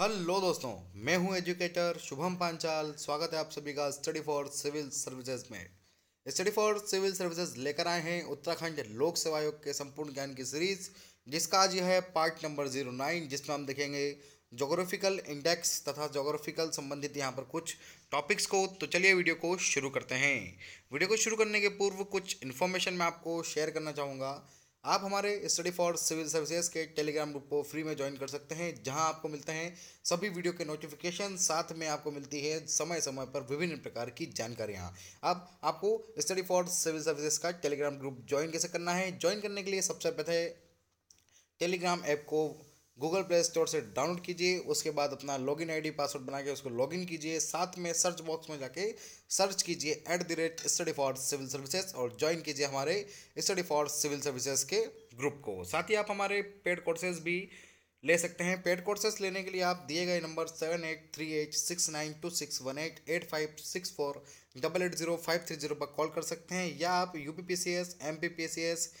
hello दोस्तों मैं हूं एजुकेटर शुभम पांचाल स्वागत है आप सभी का स्टडी फॉर सिविल सर्विसेज में स्टडी फॉर सिविल सर्विसेज लेकर आए हैं उत्तराखंड लोक सेवा आयोग के संपूर्ण ज्ञान की सीरीज जिसका आज यह है पार्ट नंबर जीरो नाइन जिसमें हम देखेंगे जोग्राफिकल इंडेक्स तथा जोग्राफिकल संबंधित यहाँ पर कुछ टॉपिक्स को तो चलिए वीडियो को शुरू करते हैं वीडियो को शुरू करने के पूर्व कुछ इन्फॉर्मेशन मैं आपको शेयर करना चाहूँगा आप हमारे स्टडी फॉर सिविल सर्विसेज के टेलीग्राम ग्रुप को फ्री में ज्वाइन कर सकते हैं जहां आपको मिलते हैं सभी वीडियो के नोटिफिकेशन साथ में आपको मिलती है समय समय पर विभिन्न प्रकार की जानकारियां अब आपको स्टडी फॉर सिविल सर्विसेज का टेलीग्राम ग्रुप ज्वाइन कैसे करना है ज्वाइन करने के लिए सबसे पहले टेलीग्राम ऐप को गूगल प्ले स्टोर से डाउनलोड कीजिए उसके बाद अपना लॉगिन आईडी पासवर्ड बना के उसको लॉग कीजिए साथ में सर्च बॉक्स में जाके सर्च कीजिए at the rate study for civil services और ज्वाइन कीजिए हमारे स्टडी फॉर सिविल सर्विसेज के ग्रुप को साथ ही आप हमारे पेड कोर्सेज भी ले सकते हैं पेड कोर्सेस लेने के लिए आप दिए गए number seven eight three eight six nine two six one eight eight five six four double eight zero five three zero पर कॉल कर सकते हैं या आप U P P C S M P P C S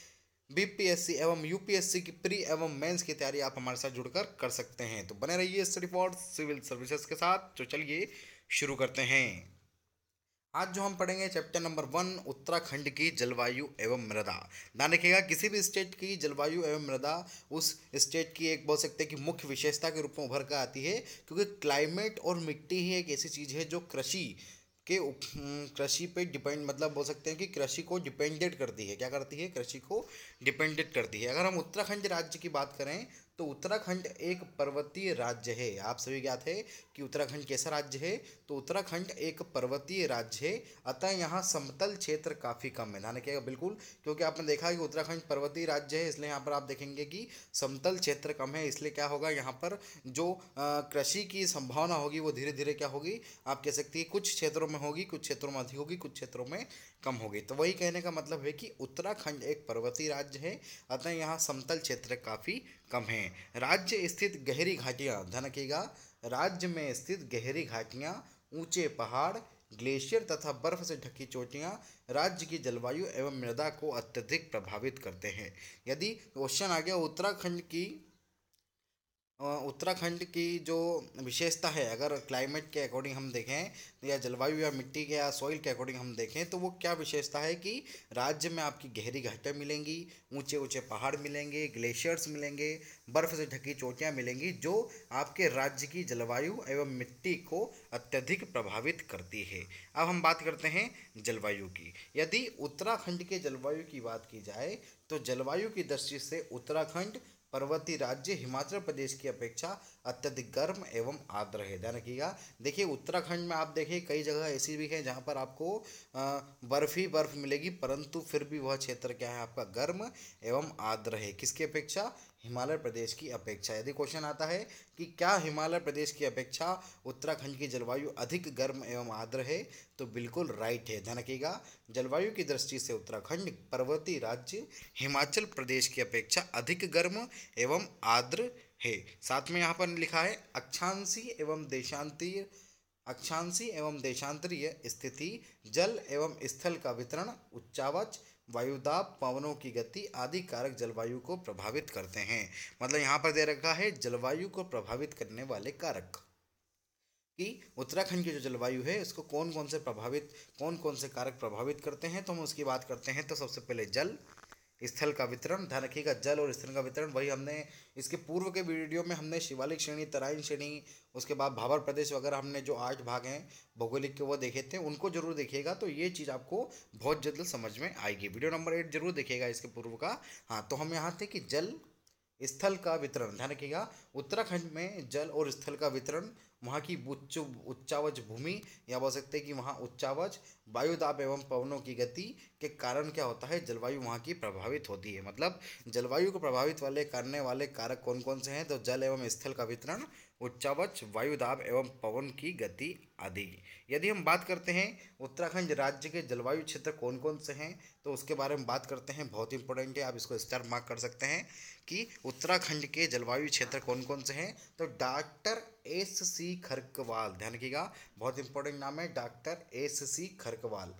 BPSC एवं UPSC की pre एवं mains की तैयारी आप हमारे साथ जुड़कर कर सकते हैं तो बने रहिए स्टडी फॉर सिविल सर्विसेज के साथ तो चलिए शुरू करते हैं आज जो हम पढ़ेंगे चैप्टर नंबर वन उत्तराखंड की जलवायु एवं मृदा ध्यान रखिएगा किसी भी स्टेट की जलवायु एवं मृदा उस स्टेट की एक बोल सकते हैं कि मुख्य विशेषता के रूप में उभर कर आती है क्योंकि क्लाइमेट और मिट्टी ही एक ऐसी चीज़ है जो कृषि के कृषि पे डिपेंड मतलब बोल सकते हैं कि कृषि को डिपेंडेड करती है क्या करती है कृषि को डिपेंडेड करती है अगर हम उत्तराखंड राज्य की बात करें तो उत्तराखंड एक पर्वतीय राज्य है आप सभी ज्ञात है कि उत्तराखंड कैसा राज्य है तो उत्तराखंड एक पर्वतीय राज्य है अतः यहाँ समतल क्षेत्र काफ़ी कम है ध्यान रखिएगा बिल्कुल क्योंकि आपने देखा कि उत्तराखंड पर्वतीय राज्य है इसलिए यहाँ पर आप देखेंगे कि समतल क्षेत्र कम है इसलिए क्या होगा यहाँ पर जो कृषि की संभावना होगी वो धीरे धीरे क्या होगी आप कह सकती है कुछ क्षेत्रों में होगी कुछ क्षेत्रों में अधिक होगी कुछ क्षेत्रों में कम हो गई तो वही कहने का मतलब है कि उत्तराखंड एक पर्वतीय राज्य है अतः यहाँ समतल क्षेत्र काफ़ी कम है राज्य स्थित गहरी घाटियाँ ध्यान रखिएगा राज्य में स्थित गहरी घाटियाँ ऊंचे पहाड़ ग्लेशियर तथा बर्फ से ढकी चोटियाँ राज्य की जलवायु एवं मृदा को अत्यधिक प्रभावित करते हैं यदि क्वेश्चन आ गया उत्तराखंड की उत्तराखंड की जो विशेषता है अगर क्लाइमेट के अकॉर्डिंग हम देखें या जलवायु या मिट्टी के या सॉइल के अकॉर्डिंग हम देखें तो वो क्या विशेषता है कि राज्य में आपकी गहरी घाटें मिलेंगी ऊंचे ऊंचे पहाड़ मिलेंगे ग्लेशियर्स मिलेंगे बर्फ़ से ढकी चोटियाँ मिलेंगी जो आपके राज्य की जलवायु एवं मिट्टी को अत्यधिक प्रभावित करती है अब हम बात करते हैं जलवायु की यदि उत्तराखंड के जलवायु की बात की जाए तो जलवायु की दृष्टि से उत्तराखंड पर्वतीय राज्य हिमाचल प्रदेश की अपेक्षा अत्यधिक गर्म एवं आर्द्र है ध्यान रखिएगा देखिए उत्तराखंड में आप देखिए कई जगह ऐसी भी है जहाँ पर आपको बर्फ ही बर्फ मिलेगी परंतु फिर भी वह क्षेत्र क्या है आपका गर्म एवं आर्द्र है किसकी अपेक्षा हिमालय प्रदेश की अपेक्षा यदि क्वेश्चन आता है कि क्या हिमालय प्रदेश की अपेक्षा उत्तराखंड की जलवायु अधिक गर्म एवं आर्द्र है तो बिल्कुल राइट है ध्यान रखिएगा जलवायु की दृष्टि से उत्तराखंड पर्वतीय राज्य हिमाचल प्रदेश की अपेक्षा अधिक गर्म एवं आर्द्र है साथ में यहाँ पर लिखा है अक्षांशी एवं देशांतरीय अक्षांशी एवं देशांतरीय स्थिति जल एवं स्थल का वितरण उच्चावच वायुदाब पवनों की गति आदि कारक जलवायु को प्रभावित करते हैं मतलब यहाँ पर दे रखा है जलवायु को प्रभावित करने वाले कारक कि उत्तराखंड की जो जलवायु है इसको कौन कौन से प्रभावित कौन कौन से कारक प्रभावित करते हैं तो हम उसकी बात करते हैं तो सबसे पहले जल स्थल का वितरण ध्यान रखिएगा जल और स्थल का वितरण वही हमने इसके पूर्व के वीडियो में हमने शिवालिक श्रेणी तराइन श्रेणी उसके बाद भावर प्रदेश वगैरह हमने जो आठ भाग हैं भौगोलिक के वो देखे थे उनको जरूर देखिएगा तो ये चीज़ आपको बहुत जल्द समझ में आएगी वीडियो नंबर एट जरूर देखिएगा इसके पूर्व का हाँ तो हम यहाँ थे कि जल स्थल का वितरण ध्यान रखिएगा उत्तराखंड में जल और स्थल का वितरण वहाँ की उच्च उच्चावच भूमि या बोल सकते हैं कि वहाँ उच्चावच वायुदाब एवं पवनों की गति के कारण क्या होता है जलवायु वहाँ की प्रभावित होती है मतलब जलवायु को प्रभावित वाले करने वाले कारक कौन कौन से हैं तो जल एवं स्थल का वितरण उच्चावच वायुदाब एवं पवन की गति आदि यदि हम बात करते हैं उत्तराखंड राज्य के जलवायु क्षेत्र कौन कौन से हैं तो उसके बारे में बात करते हैं बहुत इंपॉर्टेंट है आप इसको स्टार मार्क कर सकते हैं कि उत्तराखंड के जलवायु क्षेत्र कौन कौन से हैं तो डॉक्टर एस सी खरकवाल ध्यान रखिएगा बहुत इंपॉर्टेंट नाम है doctor S C Kharakwal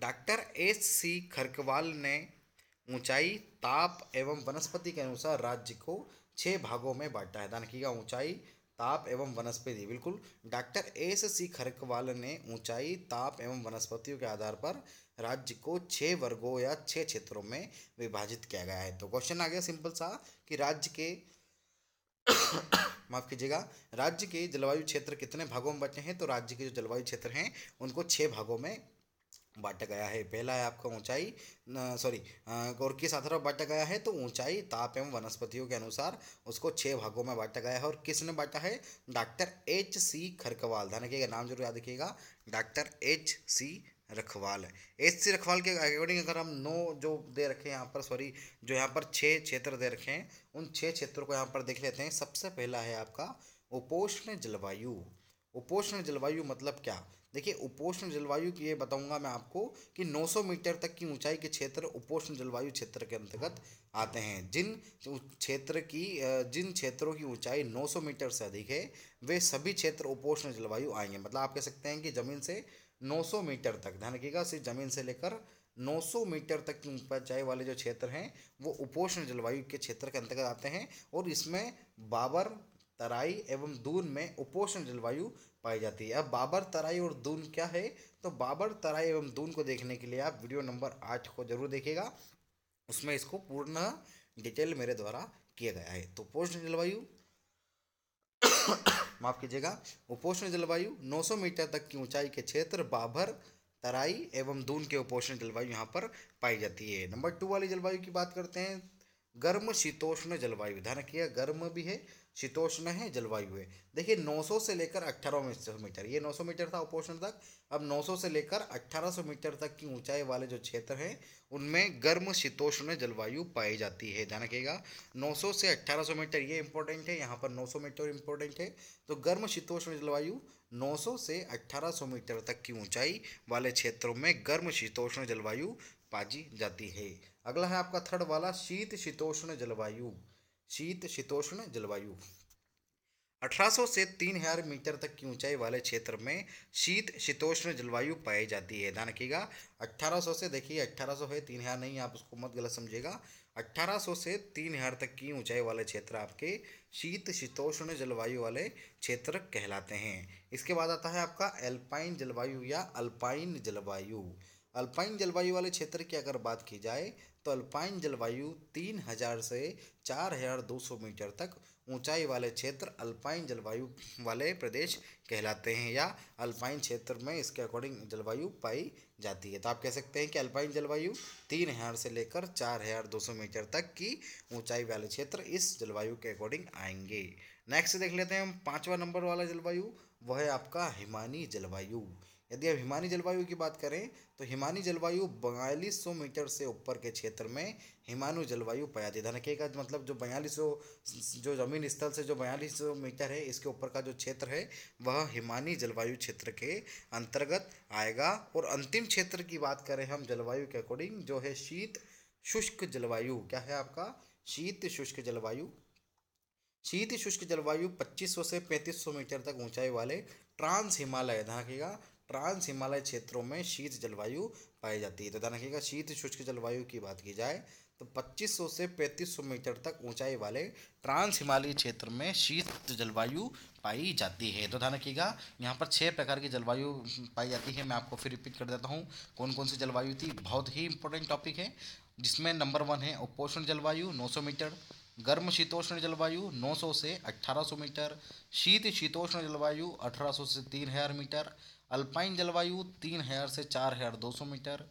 doctor S C Kharakwal ने ऊंचाई ताप एवं वनस्पति के अनुसार राज्य को छह भागों में बांटा है ध्यान रखिएगा ऊंचाई ताप एवं वनस्पति बिल्कुल डॉक्टर एस सी खरकवाल ने ऊंचाई ताप एवं वनस्पतियों के आधार पर राज्य को छह वर्गों या छह क्षेत्रों में विभाजित किया गया है तो क्वेश्चन आ गया सिंपल सा कि राज्य के माफ कीजिएगा राज्य के जलवायु क्षेत्र कितने भागों में बचे हैं तो राज्य के जो जलवायु क्षेत्र हैं उनको छः भागों में बांटा गया है पहला है आपका ऊंचाई सॉरी और किस आधार पर बांटा गया है तो ऊंचाई ताप एवं वनस्पतियों के अनुसार उसको छः भागों में बांटा गया है और किसने बांटा है डॉक्टर एच सी खरकवाल ध्यान रखिएगा नाम जरूर याद रखिएगा डॉक्टर एच सी रखवाल है एस सी रखवाल के अकॉर्डिंग अगर हम नौ जो दे रखे हैं यहाँ पर सॉरी जो यहाँ पर छः क्षेत्र दे रखे हैं उन छः क्षेत्रों को यहाँ पर देख लेते हैं सबसे पहला है आपका उपोष्ण जलवायु उपोष्ण जलवायु मतलब क्या देखिए उपोष्ण जलवायु की ये बताऊंगा मैं आपको कि 900 मीटर तक की ऊंचाई के क्षेत्र उपोष्ण जलवायु क्षेत्र के अंतर्गत आते हैं जिन क्षेत्र की जिन क्षेत्रों की ऊंचाई 900 मीटर से अधिक है वे सभी क्षेत्र उपोष्ण जलवायु आएंगे मतलब आप कह सकते हैं कि ज़मीन से 900 मीटर तक ध्यान रखिएगा सिर्फ जमीन से लेकर 900 मीटर तक की ऊंचाई वाले जो क्षेत्र हैं वो उपोष्ण जलवायु के क्षेत्र के अंतर्गत आते हैं और इसमें बाबर तराई एवं दून में उपोषण जलवायु पाई जाती है अब बाबर तराई और दून क्या है तो बाबर तराई एवं दून को देखने के लिए आप वीडियो नंबर आठ को जरूर देखिएगा उसमें इसको पूर्ण डिटेल मेरे द्वारा किया गया है तो उपोष्ण जलवायु माफ कीजिएगा उपोषण जलवायु 900 मीटर तक की ऊंचाई के क्षेत्र बाभर तराई एवं दून के उपोषण जलवायु यहाँ पर पाई जाती है नंबर टू वाली जलवायु की बात करते हैं गर्म शीतोष्ण जलवायु ध्यान रखिए गर्म भी है शीतोष्ण है जलवायु है देखिए 900 से लेकर 1800 मीटर ये 900 मीटर था उपोष्ण तक अब 900 से लेकर 1800 मीटर तक की ऊंचाई वाले जो क्षेत्र हैं उनमें गर्म शीतोष्ण जलवायु पाई जाती है ध्यान रखिएगा 900 से 1800 मीटर ये इंपॉर्टेंट है यहाँ पर 900 मीटर इंपॉर्टेंट है तो गर्म शीतोष्ण जलवायु 900 से 1800 मीटर तक की ऊंचाई वाले क्षेत्रों में गर्म शीतोष्ण जलवायु पाजी जाती है अगला है आपका थर्ड वाला शीत शीतोष्ण जलवायु शीत शीतोष्ण जलवायु सौ से तीन हजार मीटर तक की ऊंचाई वाले क्षेत्र में शीत शीतोष्ण जलवायु पाई जाती है ध्यान रखिएगा 1800 से देखिए 1800 है तीन हजार नहीं आप उसको मत गलत समझिएगा 1800 से तीन हजार तक की ऊंचाई वाले क्षेत्र आपके शीत शीतोष्ण जलवायु वाले क्षेत्र कहलाते हैं इसके बाद आता है आपका एल्पाइन जलवायु या अल्पाइन जलवायु अल्पाइन जलवायु वाले क्षेत्र की अगर बात की जाए तो अल्पाइन जलवायु 3000 से 4200 मीटर तक ऊंचाई वाले क्षेत्र अल्पाइन जलवायु वाले प्रदेश कहलाते हैं या अल्पाइन क्षेत्र में इसके अकॉर्डिंग जलवायु पाई जाती है तो आप कह सकते हैं कि अल्पाइन जलवायु तीन हज़ार से लेकर चार हज़ार दो सौ मीटर तक की ऊंचाई वाले क्षेत्र इस जलवायु के अकॉर्डिंग आएंगे नेक्स्ट देख लेते हैं हम पाँचवा नंबर वाला जलवायु वह है आपका हिमानी जलवायु यदि आप हिमानी जलवायु की बात करें तो हिमानी जलवायु बयालीस सौ मीटर से ऊपर के क्षेत्र में हिमानु जलवायु पाया जाती है धनके का मतलब जो बयालीस सौ जो जमीन स्थल से जो बयालीस सौ मीटर है इसके ऊपर का जो क्षेत्र है वह हिमानी जलवायु क्षेत्र के अंतर्गत आएगा और अंतिम क्षेत्र की बात करें हम जलवायु के अकॉर्डिंग जो है शीत शुष्क जलवायु क्या है आपका शीत शुष्क जलवायु शीत शुष्क जलवायु 2500 से 3500 मीटर तक ऊंचाई वाले ट्रांस हिमालय ध्यान रखिएगा ट्रांस हिमालय क्षेत्रों में शीत जलवायु पाई जाती है तो ध्यान रखिएगा शीत शुष्क जलवायु की बात की जाए तो 2500 से 3500 मीटर तक ऊंचाई वाले ट्रांस हिमालयी क्षेत्र में शीत जलवायु पाई जाती है तो ध्यान रखिएगा यहाँ पर छः प्रकार की जलवायु पाई जाती है मैं आपको फिर रिपीट कर देता हूँ कौन कौन सी जलवायु थी बहुत ही इंपॉर्टेंट टॉपिक है जिसमें नंबर वन है उपोषण जलवायु नौ मीटर गर्म शीतोष्ण जलवायु 900 से 1800 मीटर शीत शीतोष्ण जलवायु 1800 से 3000 मीटर अल्पाइन जलवायु तीन हेयर से चार हेयर सौ मीटर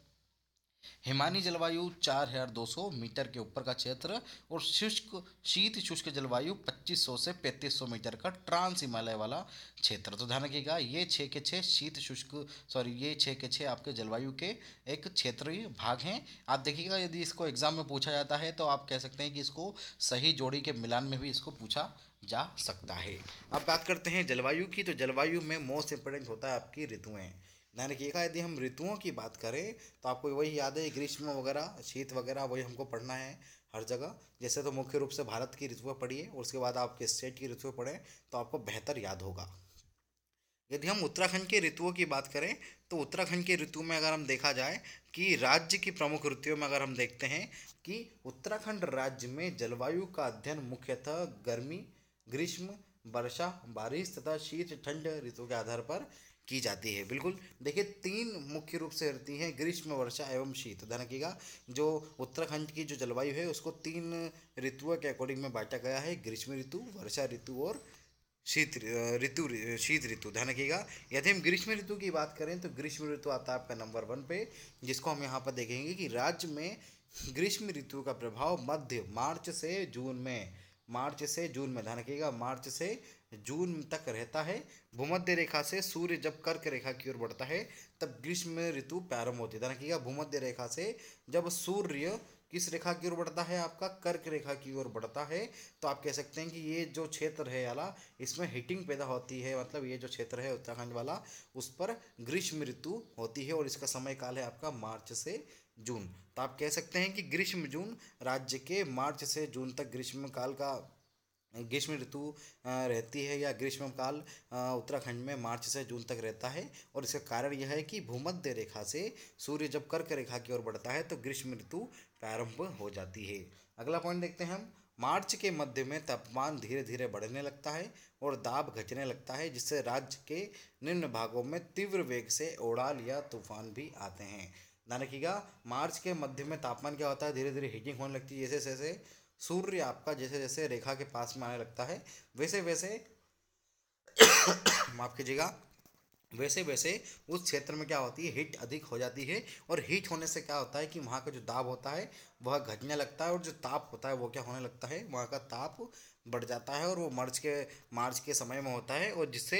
हिमानी जलवायु चार हेयर सौ मीटर के ऊपर का क्षेत्र और शुष्क शीत शुष्क जलवायु पच्चीस सौ से पैंतीस सौ मीटर का ट्रांस हिमालय वाला क्षेत्र तो ध्यान रखिएगा ये छः के छः शीत शुष्क सॉरी ये छः के छः आपके जलवायु के एक क्षेत्रीय भाग हैं आप देखिएगा यदि इसको एग्जाम में पूछा जाता है तो आप कह सकते हैं कि इसको सही जोड़ी के मिलान में भी इसको पूछा जा सकता है अब बात करते हैं जलवायु की तो जलवायु में मोस्ट इम्पोर्टेंट होता है आपकी ऋतुएँ ध्यान रखिएगा यदि हम ऋतुओं की बात करें तो आपको वही याद है ग्रीष्म वगैरह शीत वगैरह वही हमको पढ़ना है हर जगह जैसे तो मुख्य रूप से भारत की ऋतुएँ पढ़िए और उसके बाद आपके स्टेट की ऋतुएँ पढ़ें तो आपको बेहतर याद होगा यदि हम उत्तराखंड के ऋतुओं की बात करें तो उत्तराखंड के ऋतु में अगर हम देखा जाए कि राज्य की प्रमुख ऋतुओं में अगर हम देखते हैं कि उत्तराखंड राज्य में जलवायु का अध्ययन मुख्यतः गर्मी ग्रीष्म वर्षा बारिश तथा शीत ठंड ऋतु के आधार पर की जाती है बिल्कुल देखिए तीन मुख्य रूप से रहती हैं ग्रीष्म वर्षा एवं शीत ध्यान रखिएगा जो उत्तराखंड की जो जलवायु है उसको तीन ऋतुओं के अकॉर्डिंग में बांटा गया है ग्रीष्म ऋतु वर्षा ऋतु और शीत ऋतु शीत ऋतु ध्यान रखिएगा यदि हम ग्रीष्म ऋतु की बात करें तो ग्रीष्म ऋतु आता है आपका नंबर वन पे जिसको हम यहाँ पर देखेंगे कि राज्य में ग्रीष्म ऋतु का प्रभाव मध्य मार्च से जून में मार्च से जून में ध्यान रखिएगा मार्च से जून तक रहता है भूमध्य रेखा से सूर्य जब कर्क रेखा की ओर बढ़ता है तब ग्रीष्म ऋतु प्रारंभ होती है ध्यान रखिएगा भूमध्य रेखा से जब सूर्य किस रेखा की ओर बढ़ता है आपका कर्क रेखा की ओर बढ़ता है तो आप कह सकते हैं कि ये जो क्षेत्र है अला इसमें हीटिंग पैदा होती है मतलब ये जो क्षेत्र है उत्तराखंड वाला उस पर ग्रीष्म ऋतु होती है और इसका समय काल है आपका मार्च से जून तो आप कह सकते हैं कि ग्रीष्म जून राज्य के मार्च से जून तक ग्रीष्म काल का ग्रीष्म ऋतु रहती है या ग्रीष्म काल उत्तराखंड में मार्च से जून तक रहता है और इसका कारण यह है कि भूमध्य रेखा से सूर्य जब कर्क रेखा की ओर बढ़ता है तो ग्रीष्म ऋतु प्रारंभ हो जाती है अगला पॉइंट देखते हैं हम मार्च के मध्य में तापमान धीरे धीरे बढ़ने लगता है और दाब घटने लगता है जिससे राज्य के निम्न भागों में तीव्र वेग से ओड़ाल या तूफान भी आते हैं ध्यान रखिएगा मार्च के मध्य में तापमान क्या होता है धीरे धीरे हीटिंग होने लगती है जैसे जैसे सूर्य आपका जैसे जैसे रेखा के पास में आने लगता है वैसे वैसे माफ कीजिएगा वैसे वैसे उस क्षेत्र में क्या होती है हीट अधिक हो जाती है और हीट होने से क्या होता है कि वहाँ का जो दाब होता है वह घटने लगता है और जो ताप होता है वो क्या होने लगता है वहाँ का ताप बढ़ जाता है और वो मार्च के मार्च के समय में होता है और जिससे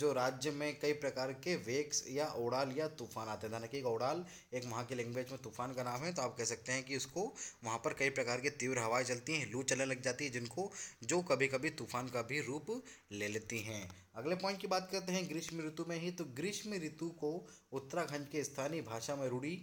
जो राज्य में कई प्रकार के वेक्स या ओडाल या तूफान आते हैं हालांकि एक ओडाल एक वहाँ की लैंग्वेज में तूफान का नाम है तो आप कह सकते हैं कि उसको वहाँ पर कई प्रकार की तीव्र हवाएं चलती हैं लू चलने लग जाती है जिनको जो कभी कभी तूफान का भी रूप ले लेती हैं अगले पॉइंट की बात करते हैं ग्रीष्म ऋतु में ही तो ग्रीष्म ऋतु को उत्तराखंड के स्थानीय भाषा में रूढ़ी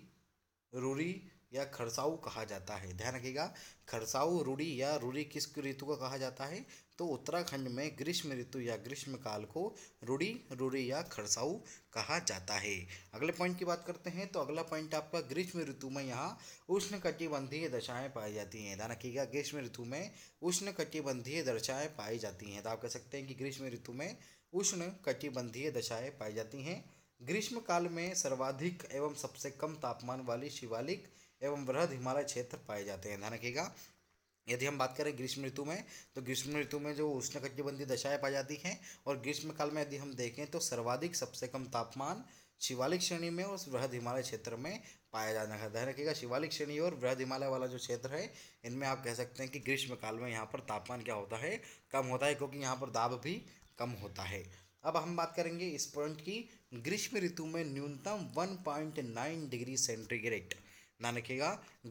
रूढ़ी या खरसाऊ कहा जाता है ध्यान रखिएगा खरसाऊ रूढ़ी या रूढ़ी किस ऋतु को कहा जाता है तो उत्तराखंड में ग्रीष्म ऋतु या ग्रीष्म काल को रूढ़ी रूढ़ी या खरसाऊ कहा जाता है अगले पॉइंट की बात करते हैं तो अगला पॉइंट आपका ग्रीष्म ऋतु में यहाँ उष्ण कटिबंधीय दशाएँ पाई जाती हैं ध्यान रखिएगा ग्रीष्म ऋतु में उष्ण कटिबंधीय दशाएँ पाई जाती हैं तो आप कह सकते हैं कि ग्रीष्म ऋतु में उष्ण कटिबंधीय दशाएँ पाई जाती हैं ग्रीष्म काल में सर्वाधिक एवं सबसे कम तापमान वाली शिवालिक एवं वृहद हिमालय क्षेत्र पाए जाते हैं ध्यान रखिएगा यदि हम बात करें ग्रीष्म ऋतु में तो ग्रीष्म ऋतु में जो उष्णकटिबंधीय दशाएं पाई जाती हैं और ग्रीष्म काल में यदि हम देखें तो सर्वाधिक सबसे कम तापमान शिवालिक श्रेणी में और वृहद हिमालय क्षेत्र में पाया जाना है ध्यान रखिएगा शिवालिक श्रेणी और वृहद हिमालय वाला जो क्षेत्र है इनमें आप कह सकते हैं कि ग्रीष्म काल में यहाँ पर तापमान क्या होता है कम होता है क्योंकि यहाँ पर दाब भी कम होता है अब हम बात करेंगे इस पॉइंट की ग्रीष्म ऋतु में न्यूनतम वन डिग्री सेंटीग्रेड ध्यान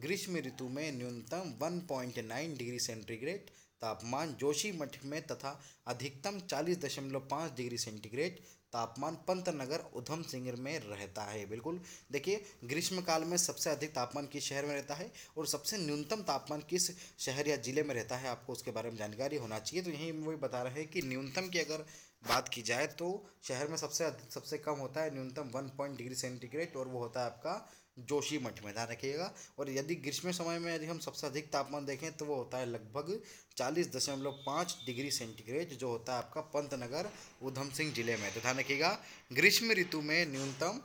ग्रीष्म ऋतु में न्यूनतम 1.9 डिग्री सेंटीग्रेड तापमान जोशी मठ में तथा अधिकतम 40.5 डिग्री सेंटीग्रेड तापमान पंत नगर उधम सिंह में रहता है बिल्कुल देखिए ग्रीष्म काल में सबसे अधिक तापमान किस शहर में रहता है और सबसे न्यूनतम तापमान किस शहर या ज़िले में रहता है आपको उसके बारे में जानकारी होना चाहिए तो यही वो बता रहे हैं कि न्यूनतम की अगर बात की जाए तो शहर में सबसे सबसे कम होता है न्यूनतम वन पॉइंट डिग्री सेंटीग्रेड और वो होता है आपका जोशी मठ में ध्यान रखिएगा और यदि ग्रीष्म समय में यदि हम सबसे अधिक तापमान देखें तो वो होता है लगभग चालीस दशमलव पाँच डिग्री सेंटीग्रेड जो होता है आपका पंतनगर ऊधम सिंह जिले में तो ध्यान रखिएगा ग्रीष्म ऋतु में न्यूनतम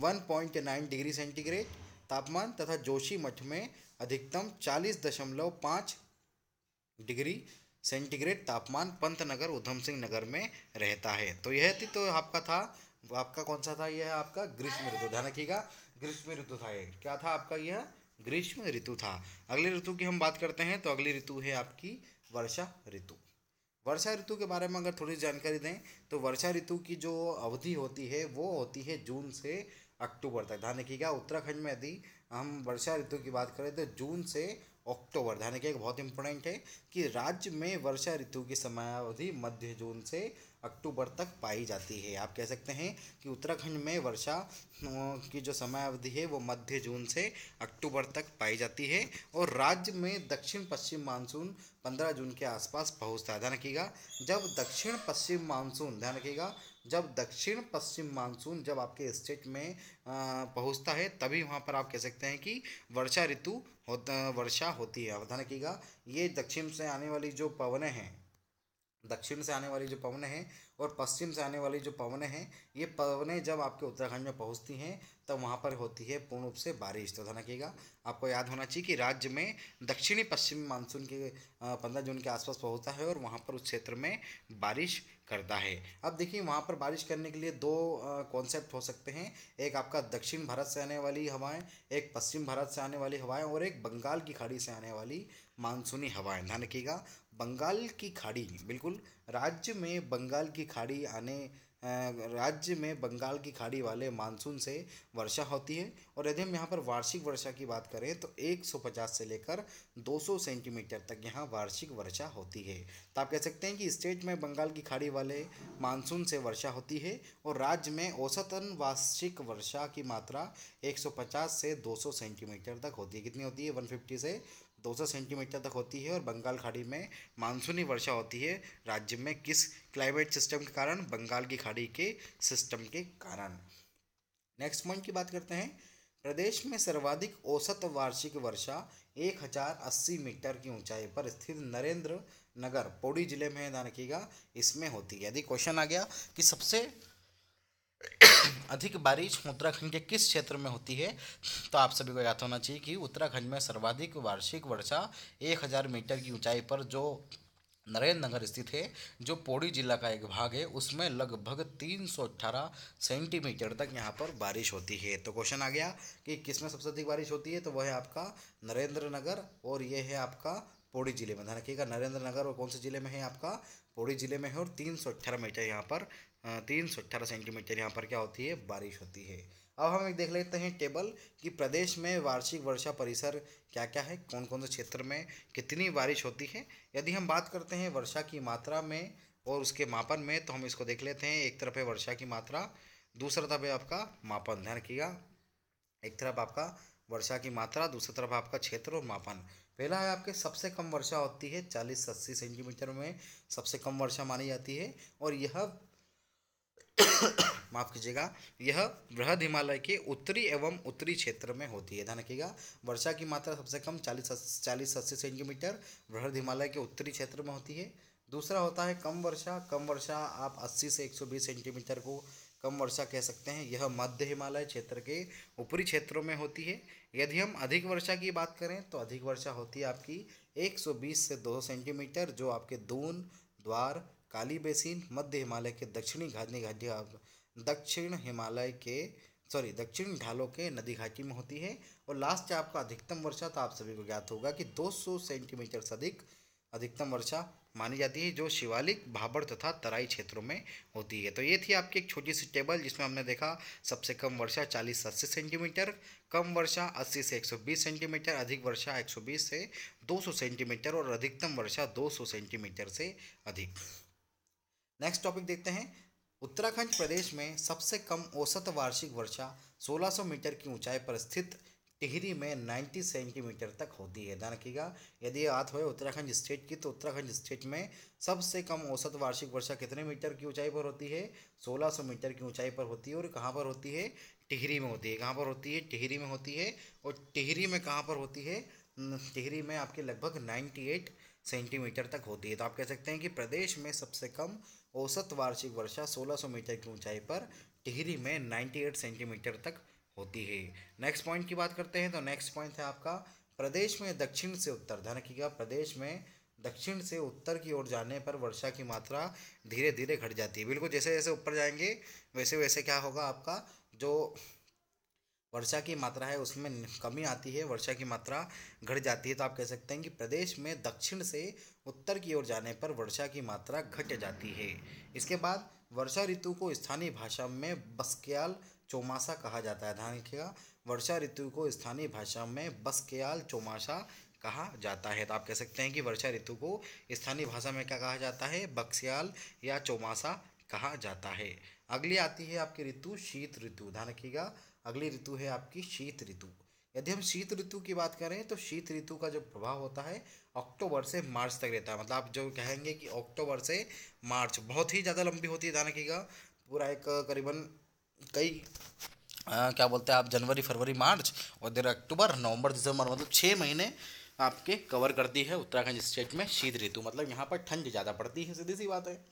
one point nine degree centigrade तापमान तथा जोशी मठ में अधिकतम चालीस दशमलव पाँच डिग्री सेंटीग्रेड तापमान पंतनगर ऊधम सिंह नगर में रहता है तो यह थी तो आपका था आपका कौन सा था यह आपका ग्रीष्म ऋतु ध्यान रखिएगा ग्रीष्म ऋतु था ये क्या था आपका यह ग्रीष्म ऋतु था अगली ऋतु की हम बात करते हैं तो अगली ऋतु है आपकी वर्षा ऋतु वर्षा ऋतु के बारे में अगर थोड़ी जानकारी दें तो वर्षा ऋतु की जो अवधि होती है वो होती है जून से अक्टूबर तक ध्यान रखिएगा उत्तराखंड में यदि हम वर्षा ऋतु की बात करें तो जून से अक्टूबर ध्यान रखिए बहुत इंपॉर्टेंट है कि राज्य में वर्षा ऋतु की समयावधि मध्य जून से अक्टूबर तक पाई जाती है आप कह सकते हैं कि उत्तराखंड में वर्षा की जो समयावधि है वो मध्य जून से अक्टूबर तक पाई जाती है और राज्य में दक्षिण पश्चिम मानसून 15 जून के आसपास पहुंचता है ध्यान रखिएगा जब दक्षिण पश्चिम मानसून ध्यान रखिएगा जब दक्षिण पश्चिम मानसून जब आपके स्टेट में पहुंचता है तभी वहाँ पर आप कह सकते हैं कि वर्षा ऋतु होता वर्षा होती है अवधान रखिएगा ये दक्षिण से आने वाली जो पवन हैं दक्षिण से आने वाली जो पवन हैं और पश्चिम से आने वाली जो पवन हैं ये पवने जब आपके उत्तराखंड में पहुंचती हैं तब वहाँ पर होती है पूर्ण रूप से बारिश तो ध्यान रखिएगा आपको याद होना चाहिए कि राज्य में दक्षिणी पश्चिमी मानसून के पंद्रह जून के आसपास पहुँचता है और वहाँ पर उस क्षेत्र में बारिश करता है अब देखिए वहाँ पर बारिश करने के लिए दो कॉन्सेप्ट हो सकते हैं एक आपका दक्षिण भारत से आने वाली हवाएं एक पश्चिम भारत से आने वाली हवाएं और एक बंगाल की खाड़ी से आने वाली मानसूनी हवाएं ध्यान रखिएगा बंगाल की खाड़ी बिल्कुल राज्य में बंगाल की खाड़ी आने राज्य में बंगाल की खाड़ी वाले मानसून से वर्षा होती है और यदि हम यहाँ पर वार्षिक वर्षा की बात करें तो 150 से लेकर 200 सेंटीमीटर तक यहाँ वार्षिक वर्षा होती है तो आप कह सकते हैं कि स्टेट में बंगाल की खाड़ी वाले मानसून से वर्षा होती है और राज्य में औसतन वार्षिक वर्षा की मात्रा 150 से 200 सेंटीमीटर तक होती है कितनी होती है 150 से 200 सेंटीमीटर तक होती है और बंगाल खाड़ी में मानसूनी वर्षा होती है राज्य में किस क्लाइमेट सिस्टम के कारण बंगाल की खाड़ी के सिस्टम के कारण नेक्स्ट पॉइंट की बात करते हैं प्रदेश में सर्वाधिक औसत वार्षिक वर्षा 1080 मीटर की ऊंचाई पर स्थित नरेंद्र नगर पौड़ी जिले में ध्यान रखिएगा इसमें होती है यदि क्वेश्चन आ गया कि सबसे अधिक बारिश उत्तराखंड के किस क्षेत्र में होती है तो आप सभी को याद होना चाहिए कि उत्तराखंड में सर्वाधिक वार्षिक वर्षा एक हज़ार मीटर की ऊंचाई पर जो नरेंद्र नगर स्थित है जो पौड़ी जिला का एक भाग है उसमें लगभग तीन सौ अट्ठारह सेंटीमीटर तक यहाँ पर बारिश होती है तो क्वेश्चन आ गया कि किस में सबसे अधिक बारिश होती है तो वह है आपका नरेंद्र नगर और ये है आपका पौड़ी जिले में ध्यान रखिएगा नरेंद्र नगर और कौन से जिले में है आपका पौड़ी जिले में है और तीन सौ अट्ठारह मीटर यहाँ पर तीन सौ अट्ठारह सेंटीमीटर यहाँ पर क्या होती है बारिश होती है अब हम एक देख लेते हैं टेबल कि प्रदेश में वार्षिक वर्षा परिसर क्या क्या है कौन कौन से क्षेत्र में कितनी बारिश होती है यदि हम बात करते हैं वर्षा की मात्रा में और उसके मापन में तो हम इसको देख लेते हैं एक तरफ है वर्षा की मात्रा दूसरा तरफ है आपका मापन ध्यान किया एक तरफ आपका वर्षा की मात्रा दूसरी तरफ आपका क्षेत्र और मापन पहला है आपके सबसे कम वर्षा होती है चालीस अस्सी सेंटीमीटर में सबसे कम वर्षा मानी जाती है और यह माफ कीजिएगा यह बृहद हिमालय के उत्तरी एवं उत्तरी क्षेत्र में होती है ध्यान रखिएगा वर्षा की मात्रा सबसे कम चालीस चालीस अस्सी सेंटीमीटर बृहद हिमालय के उत्तरी क्षेत्र में होती है दूसरा होता है कम वर्षा कम वर्षा आप 80 से 120 सेंटीमीटर को कम वर्षा कह सकते हैं यह मध्य हिमालय क्षेत्र के ऊपरी क्षेत्रों में होती है यदि हम अधिक वर्षा की बात करें तो अधिक वर्षा होती है आपकी 120 से 200 सेंटीमीटर जो आपके दून द्वार काली बेसिन मध्य हिमालय के दक्षिणी घाटी घाटी दक्षिण हिमालय के सॉरी दक्षिण ढालों के नदी घाटी में होती है और लास्ट आपका अधिकतम वर्षा तो आप सभी को ज्ञात होगा कि 200 सेंटीमीटर से अधिक अधिकतम वर्षा मानी जाती है जो शिवालिक भाबड़ तथा तराई क्षेत्रों में होती है तो ये थी आपकी एक छोटी सी टेबल जिसमें हमने देखा सबसे कम वर्षा 40 अस्सी सेंटीमीटर कम वर्षा 80 से 120 सेंटीमीटर अधिक वर्षा 120 से 200 सेंटीमीटर और अधिकतम वर्षा 200 सेंटीमीटर से अधिक नेक्स्ट टॉपिक देखते हैं उत्तराखंड प्रदेश में सबसे कम औसत वार्षिक वर्षा 1600 मीटर की ऊंचाई पर स्थित टिहरी में 90 सेंटीमीटर तक होती है ध्यान रखिएगा यदि बात हो उत्तराखंड स्टेट की तो उत्तराखंड स्टेट में सबसे कम औसत वार्षिक वर्षा कितने मीटर की ऊंचाई पर होती है 1600 मीटर की ऊंचाई पर होती है और कहाँ पर होती है टिहरी में होती है कहाँ पर होती है टिहरी में होती है और टिहरी में कहाँ पर होती है टिहरी में आपके लगभग नाइन्टी सेंटीमीटर तक होती है तो आप कह सकते हैं कि प्रदेश में सबसे कम औसत वार्षिक वर्षा 1600 मीटर की ऊंचाई पर टिहरी में 98 सेंटीमीटर तक होती है नेक्स्ट पॉइंट की बात करते हैं तो नेक्स्ट पॉइंट है आपका प्रदेश में दक्षिण से उत्तर ध्यान रखिएगा प्रदेश में दक्षिण से उत्तर की ओर जाने पर वर्षा की मात्रा धीरे धीरे घट जाती है बिल्कुल जैसे जैसे ऊपर जाएंगे वैसे वैसे क्या होगा आपका जो वर्षा की मात्रा है उसमें कमी आती है वर्षा की मात्रा घट जाती है तो आप कह सकते हैं कि प्रदेश में दक्षिण से उत्तर की ओर जाने पर वर्षा की मात्रा घट जाती है इसके बाद वर्षा ऋतु को स्थानीय भाषा में बसक्याल चौमासा कहा जाता है ध्यान रखिएगा वर्षा ऋतु को स्थानीय भाषा में बसक्याल चौमासा कहा जाता है तो आप कह सकते हैं कि वर्षा ऋतु को स्थानीय भाषा में क्या कहा जाता है बक्सियाल या चौमासा कहा जाता है अगली आती है आपकी ऋतु शीत ऋतु ध्यान रखिएगा अगली ऋतु है आपकी शीत ऋतु यदि हम शीत ऋतु की बात करें तो शीत ऋतु का जो प्रभाव होता है अक्टूबर से मार्च तक रहता है मतलब आप जो कहेंगे कि अक्टूबर से मार्च बहुत ही ज़्यादा लंबी होती है की का पूरा एक करीबन कई आ, क्या बोलते हैं आप जनवरी फरवरी मार्च और देर अक्टूबर नवंबर दिसंबर मतलब छः महीने आपके कवर करती है उत्तराखंड स्टेट में शीत ऋतु मतलब यहाँ पर ठंड ज़्यादा पड़ती है सीधी सी बात है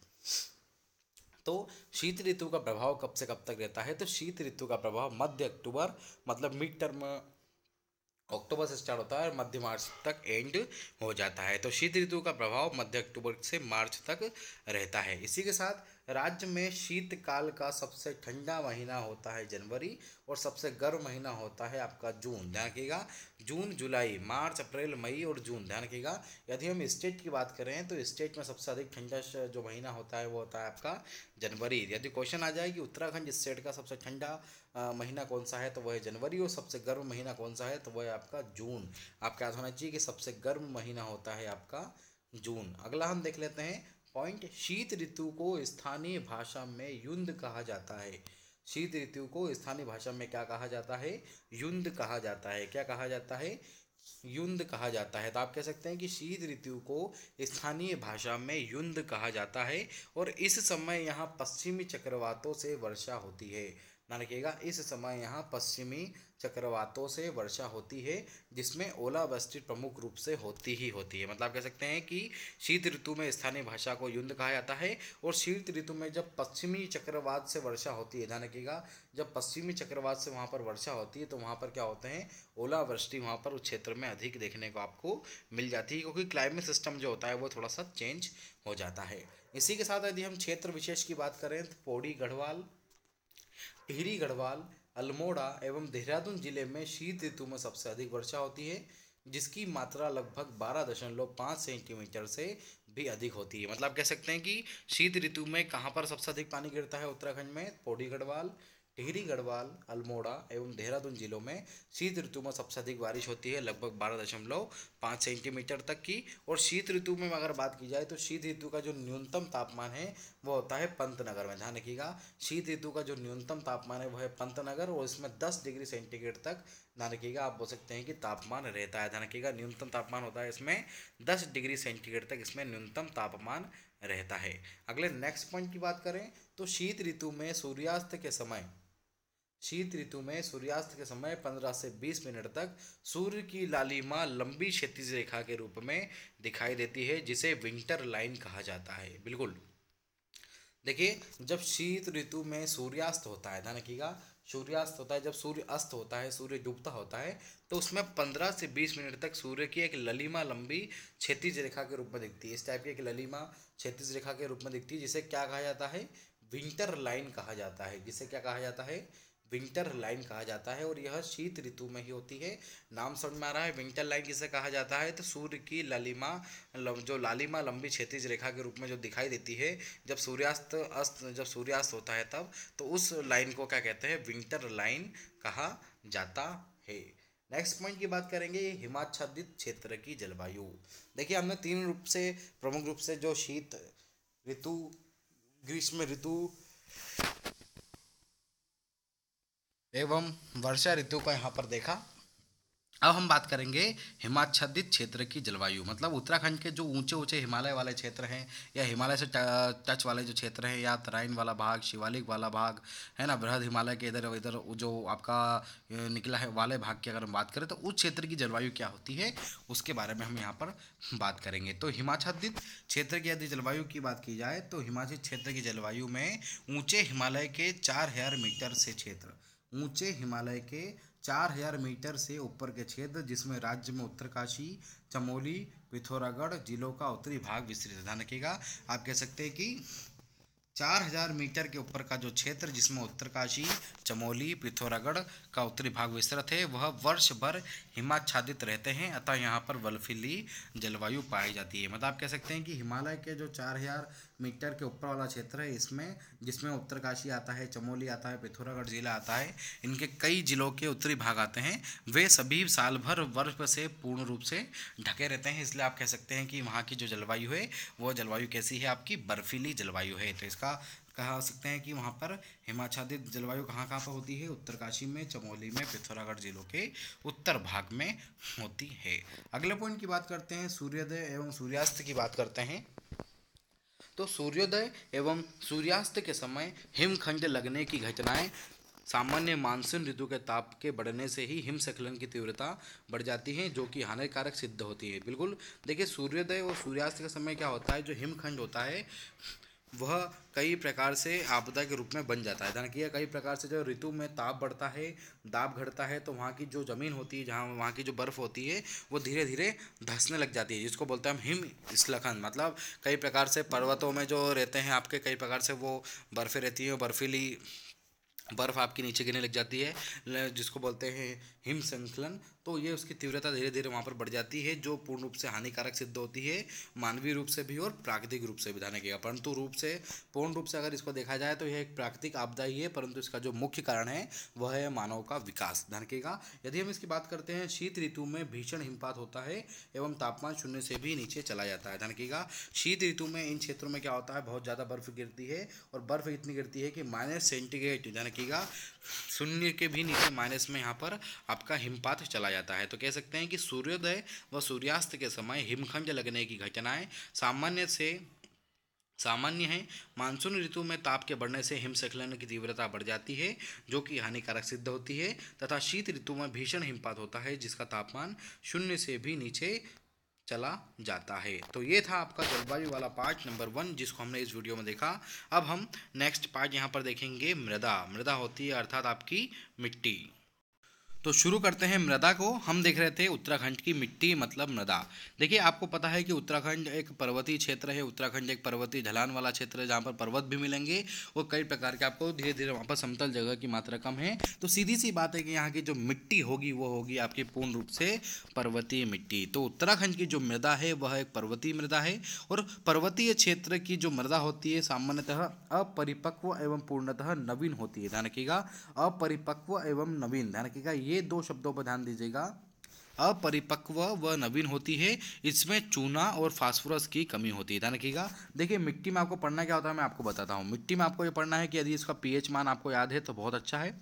तो शीत ऋतु का प्रभाव कब से कब तक रहता है तो शीत ऋतु का प्रभाव मध्य अक्टूबर मतलब मिड टर्म अक्टूबर से स्टार्ट होता है और मध्य मार्च तक एंड हो जाता है तो शीत ऋतु का प्रभाव मध्य अक्टूबर से मार्च तक रहता है इसी के साथ राज्य में शीतकाल का सबसे ठंडा महीना होता है जनवरी और सबसे गर्म महीना होता है आपका जून ध्यान रखिएगा जून जुलाई मार्च अप्रैल मई और जून ध्यान रखिएगा यदि हम स्टेट की बात करें तो स्टेट में सबसे अधिक ठंडा जो महीना होता है वो होता है आपका जनवरी यदि क्वेश्चन आ जाए कि उत्तराखंड स्टेट का सबसे ठंडा महीना कौन सा है तो वह है जनवरी और सबसे गर्म महीना कौन सा है तो वह है आपका जून आपका याद होना चाहिए कि सबसे गर्म महीना होता है आपका जून अगला हम देख लेते हैं पॉइंट शीत ऋतु को स्थानीय भाषा में युद्ध कहा जाता है शीत ऋतु को स्थानीय भाषा में क्या कहा जाता है युद्ध कहा जाता है क्या कहा जाता है युद्ध कहा जाता है तो आप कह सकते हैं कि शीत ऋतु को स्थानीय भाषा में युद्ध कहा जाता है और इस समय यहाँ पश्चिमी चक्रवातों से वर्षा होती है ना रखिएगा इस समय यहाँ पश्चिमी चक्रवातों से वर्षा होती है जिसमें ओलावृष्टि प्रमुख रूप से होती ही होती है मतलब कह सकते हैं कि शीत ऋतु में स्थानीय भाषा को युद्ध कहा जाता है और शीत ऋतु में जब पश्चिमी चक्रवात से वर्षा होती है ध्यान रखिएगा जब पश्चिमी चक्रवात से वहाँ पर वर्षा होती है तो वहाँ पर क्या होते हैं ओलावृष्टि वहाँ पर उस क्षेत्र में अधिक देखने को आपको मिल जाती है क्योंकि क्लाइमेट सिस्टम जो होता है वो थोड़ा सा चेंज हो जाता है इसी के साथ यदि हम क्षेत्र विशेष की बात करें तो पौड़ी गढ़वाल टिहरी गढ़वाल अल्मोड़ा एवं देहरादून जिले में शीत ऋतु में सबसे अधिक वर्षा होती है जिसकी मात्रा लगभग बारह दशमलव पाँच सेंटीमीटर से भी अधिक होती है मतलब कह सकते हैं कि शीत ऋतु में कहाँ पर सबसे अधिक पानी गिरता है उत्तराखंड में पौड़ी गढ़वाल टिहरी गढ़वाल अल्मोड़ा एवं देहरादून जिलों में शीत ऋतु में सबसे अधिक बारिश होती है लगभग बारह दशमलव पाँच सेंटीमीटर तक की और शीत ऋतु में अगर बात की जाए तो शीत ऋतु का जो न्यूनतम तापमान है वो होता है पंतनगर में ध्यान रखिएगा शीत ऋतु का जो न्यूनतम तापमान है वह है पंतनगर और इसमें दस डिग्री सेंटीग्रेड तक ध्यान रखिएगा आप बोल सकते हैं कि तापमान रहता है ध्यान रखिएगा न्यूनतम तापमान होता है इसमें दस डिग्री सेंटीग्रेड तक इसमें न्यूनतम तापमान रहता है अगले नेक्स्ट पॉइंट की बात करें तो शीत ऋतु में सूर्यास्त के समय शीत ऋतु में सूर्यास्त के समय 15 से 20 मिनट तक सूर्य की लालिमा लंबी क्षतिज रेखा के रूप में दिखाई देती है जिसे विंटर लाइन कहा जाता है बिल्कुल देखिए जब शीत ऋतु में सूर्यास्त होता है ध्यान रखिएगा सूर्यास्त होता है जब सूर्य अस्त होता है सूर्य डूबता होता है तो उसमें पंद्रह से बीस मिनट तक सूर्य की एक ललिमा लंबी क्षतिज रेखा के रूप में दिखती है इस टाइप की एक ललिमा क्षतिज रेखा के रूप में दिखती है जिसे क्या कहा जाता है विंटर लाइन कहा जाता है जिसे क्या कहा जाता है विंटर लाइन कहा जाता है और यह शीत ऋतु में ही होती है नाम समझ में आ रहा है विंटर लाइन किसे कहा जाता है तो सूर्य की लालिमा जो लालिमा लंबी क्षेत्रीय रेखा के रूप में जो दिखाई देती है जब सूर्यास्त अस्त जब सूर्यास्त होता है तब तो उस लाइन को क्या कहते हैं विंटर लाइन कहा जाता है नेक्स्ट पॉइंट की बात करेंगे हिमाच्छादित क्षेत्र की जलवायु देखिए हमने तीन रूप से प्रमुख रूप से जो शीत ऋतु ग्रीष्म ऋतु एवं वर्षा ऋतु का यहाँ पर देखा अब हम बात करेंगे हिमाच्छादित क्षेत्र की जलवायु मतलब उत्तराखंड के जो ऊंचे ऊंचे हिमालय वाले क्षेत्र हैं या हिमालय से टच वाले जो क्षेत्र हैं या तराइन वाला भाग शिवालिक वाला भाग है ना बृहद हिमालय के इधर इधर जो आपका निकला है वाले भाग की अगर हम बात करें तो उस क्षेत्र की जलवायु क्या होती है उसके बारे में हम यहाँ पर बात करेंगे तो हिमाच्छादित क्षेत्र की यदि जलवायु की बात की जाए तो हिमाचल क्षेत्र की जलवायु में ऊँचे हिमालय के चार हजार मीटर से क्षेत्र ऊंचे हिमालय के 4000 मीटर से ऊपर के क्षेत्र जिसमें राज्य में उत्तरकाशी चमोली पिथौरागढ़ जिलों का उत्तरी भाग विस्तृत ध्यान रखिएगा आप कह सकते हैं कि 4000 मीटर के ऊपर का जो क्षेत्र जिसमें उत्तरकाशी चमोली पिथौरागढ़ का उत्तरी भाग विस्तृत है वह वर्ष भर हिमाच्छादित रहते हैं अतः यहाँ पर बर्फीली जलवायु पाई जाती है मतलब आप कह सकते हैं कि हिमालय के जो हजार मीटर के ऊपर वाला क्षेत्र है इसमें जिसमें उत्तरकाशी आता है चमोली आता है पिथौरागढ़ जिला आता है इनके कई जिलों के उत्तरी भाग आते हैं वे सभी साल भर बर्फ से पूर्ण रूप से ढके रहते हैं इसलिए आप कह सकते हैं कि वहाँ की जो जलवायु है वो जलवायु कैसी है आपकी बर्फीली जलवायु है तो इसका कह सकते हैं कि वहाँ पर हिमाच्छादित जलवायु कहाँ कहाँ पर होती है उत्तरकाशी में चमोली में पिथौरागढ़ जिलों के उत्तर भाग में होती है अगले पॉइंट की बात करते हैं सूर्योदय एवं सूर्यास्त की बात करते हैं तो सूर्योदय एवं सूर्यास्त के समय हिमखंड लगने की घटनाएं सामान्य मानसून ऋतु के ताप के बढ़ने से ही हिमस्खलन की तीव्रता बढ़ जाती है जो कि हानिकारक सिद्ध होती है बिल्कुल देखिए सूर्योदय और सूर्यास्त के समय क्या होता है जो हिमखंड होता है वह कई प्रकार से आपदा के रूप में बन जाता है यानी कि कई प्रकार से जो ऋतु में ताप बढ़ता है दाब घटता है तो वहाँ की जो ज़मीन होती है जहाँ वहाँ की जो बर्फ़ होती है वो धीरे धीरे धंसने लग जाती है जिसको बोलते हैं हम हिम स्लखन मतलब कई प्रकार से पर्वतों में जो रहते हैं आपके कई प्रकार से वो बर्फ़ें रहती हैं बर्फीली बर्फ़ आपके नीचे गिरने लग जाती है जिसको बोलते हैं हिम संकलन तो ये उसकी तीव्रता धीरे धीरे वहाँ पर बढ़ जाती है जो पूर्ण रूप से हानिकारक सिद्ध होती है मानवीय रूप से भी और प्राकृतिक रूप से भी धाने रखिएगा परंतु रूप से पूर्ण रूप से अगर इसको देखा जाए तो यह एक प्राकृतिक आपदा ही है परंतु इसका जो मुख्य कारण है वह है मानव का विकास ध्यान का यदि हम इसकी बात करते हैं शीत ऋतु में भीषण हिमपात होता है एवं तापमान शून्य से भी नीचे चला जाता है ध्यान का शीत ऋतु में इन क्षेत्रों में क्या होता है बहुत ज़्यादा बर्फ गिरती है और बर्फ इतनी गिरती है कि माइनस सेंटीग्रेड ध्यान का शून्य के भी नीचे माइनस में यहाँ पर आपका हिमपात चला जाता है तो कह सकते हैं कि सूर्योदय व सूर्यास्त के समय हिमखंड लगने की घटनाएं सामान्य से सामान्य है मानसून ऋतु में ताप के बढ़ने से हिमस्खलन की तीव्रता बढ़ जाती है जो कि हानिकारक सिद्ध होती है तथा शीत ऋतु में भीषण हिमपात होता है जिसका तापमान शून्य से भी नीचे चला जाता है तो ये था आपका जलवायु वाला पार्ट नंबर वन जिसको हमने इस वीडियो में देखा अब हम नेक्स्ट पार्ट यहाँ पर देखेंगे मृदा मृदा होती है अर्थात आपकी मिट्टी तो शुरू करते हैं मृदा को हम देख रहे थे उत्तराखंड की मिट्टी मतलब मृदा देखिए आपको पता है कि उत्तराखंड एक पर्वतीय क्षेत्र है उत्तराखंड एक पर्वतीय ढलान वाला क्षेत्र है जहाँ पर पर्वत भी मिलेंगे और कई प्रकार के आपको धीरे धीरे वहाँ पर समतल जगह की मात्रा कम है तो सीधी सी बात है कि यहाँ की जो मिट्टी होगी वो होगी आपकी पूर्ण रूप से पर्वतीय मिट्टी तो उत्तराखंड की जो मृदा है वह एक पर्वतीय मृदा है और पर्वतीय क्षेत्र की जो मृदा होती है सामान्यतः अपरिपक्व एवं पूर्णतः नवीन होती है ध्यान रखिएगा अपरिपक्व एवं नवीन ध्यान रखिएगा ये दो शब्दों पर ध्यान दीजिएगा अपरिपक्व व नवीन होती है इसमें चूना और फास्फोरस की कमी होती है ध्यान रखिएगा देखिए मिट्टी में आपको पढ़ना क्या होता है मैं आपको बताता हूँ मिट्टी में आपको ये पढ़ना है कि यदि इसका पीएच मान आपको याद है तो बहुत अच्छा है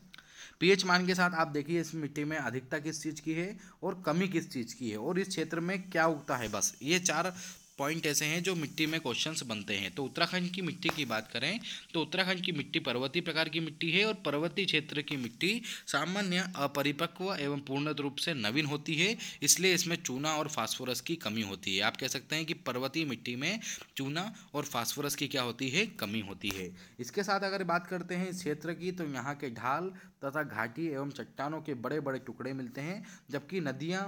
पीएच मान के साथ आप देखिए इस मिट्टी में अधिकता किस चीज़ की है और कमी किस चीज़ की है और इस क्षेत्र में क्या उगता है बस ये चार पॉइंट ऐसे हैं जो मिट्टी में क्वेश्चंस बनते हैं तो उत्तराखंड की मिट्टी की बात करें तो उत्तराखंड की मिट्टी पर्वतीय प्रकार की मिट्टी है और पर्वतीय क्षेत्र की मिट्टी सामान्य अपरिपक्व एवं पूर्ण रूप से नवीन होती है इसलिए इसमें चूना और फास्फोरस की कमी होती है आप कह सकते हैं कि पर्वतीय मिट्टी में चूना और फास्फोरस की क्या होती है कमी होती है इसके साथ अगर बात करते हैं इस क्षेत्र की तो यहाँ के ढाल तथा घाटी एवं चट्टानों के बड़े बड़े टुकड़े मिलते हैं जबकि नदियाँ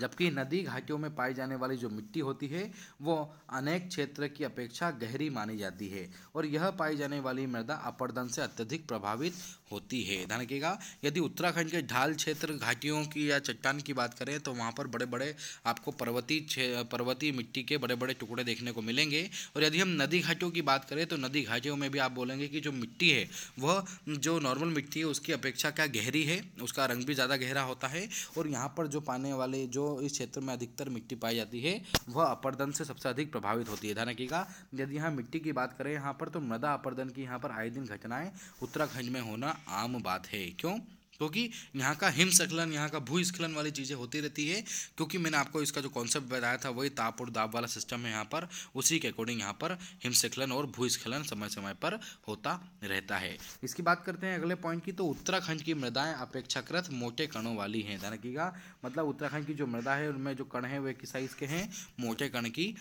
जबकि नदी घाटियों में पाई जाने वाली जो मिट्टी होती है वो अनेक क्षेत्र की अपेक्षा गहरी मानी जाती है और यह पाई जाने वाली मृदा अपरदन से अत्यधिक प्रभावित होती है ध्यान रखिएगा यदि उत्तराखंड के ढाल क्षेत्र घाटियों की या चट्टान की बात करें तो वहाँ पर बड़े बड़े आपको पर्वतीय पर्वतीय मिट्टी के बड़े बड़े टुकड़े देखने को मिलेंगे और यदि हम नदी घाटियों की बात करें तो नदी घाटियों में भी आप बोलेंगे कि जो मिट्टी है वह जो नॉर्मल मिट्टी है उसकी अपेक्षा क्या गहरी है उसका रंग भी ज़्यादा गहरा होता है और यहाँ पर जो पाने वाले जो इस क्षेत्र में अधिकतर मिट्टी पाई जाती है वह अपर्दन से सबसे अधिक प्रभावित होती है धनकी का यदि यहाँ मिट्टी की बात करें यहाँ पर तो मृदा अपर्दन की यहाँ पर आए दिन घटनाएं उत्तराखंड में होना आम बात है क्यों क्योंकि यहाँ का हिमस्खलन यहाँ का भूस्खलन वाली चीज़ें होती रहती है क्योंकि मैंने आपको इसका जो कॉन्सेप्ट बताया था वही ताप और दाब वाला सिस्टम है यहाँ पर उसी के अकॉर्डिंग यहाँ पर हिमस्खलन और भूस्खलन समय समय पर होता रहता है इसकी बात करते हैं अगले पॉइंट की तो उत्तराखंड की मृदाएं अपेक्षाकृत मोटे कणों वाली हैं ध्यान रखिएगा मतलब उत्तराखंड की जो मृदा है उनमें जो कण है वे किस साइज़ के हैं मोटे कण की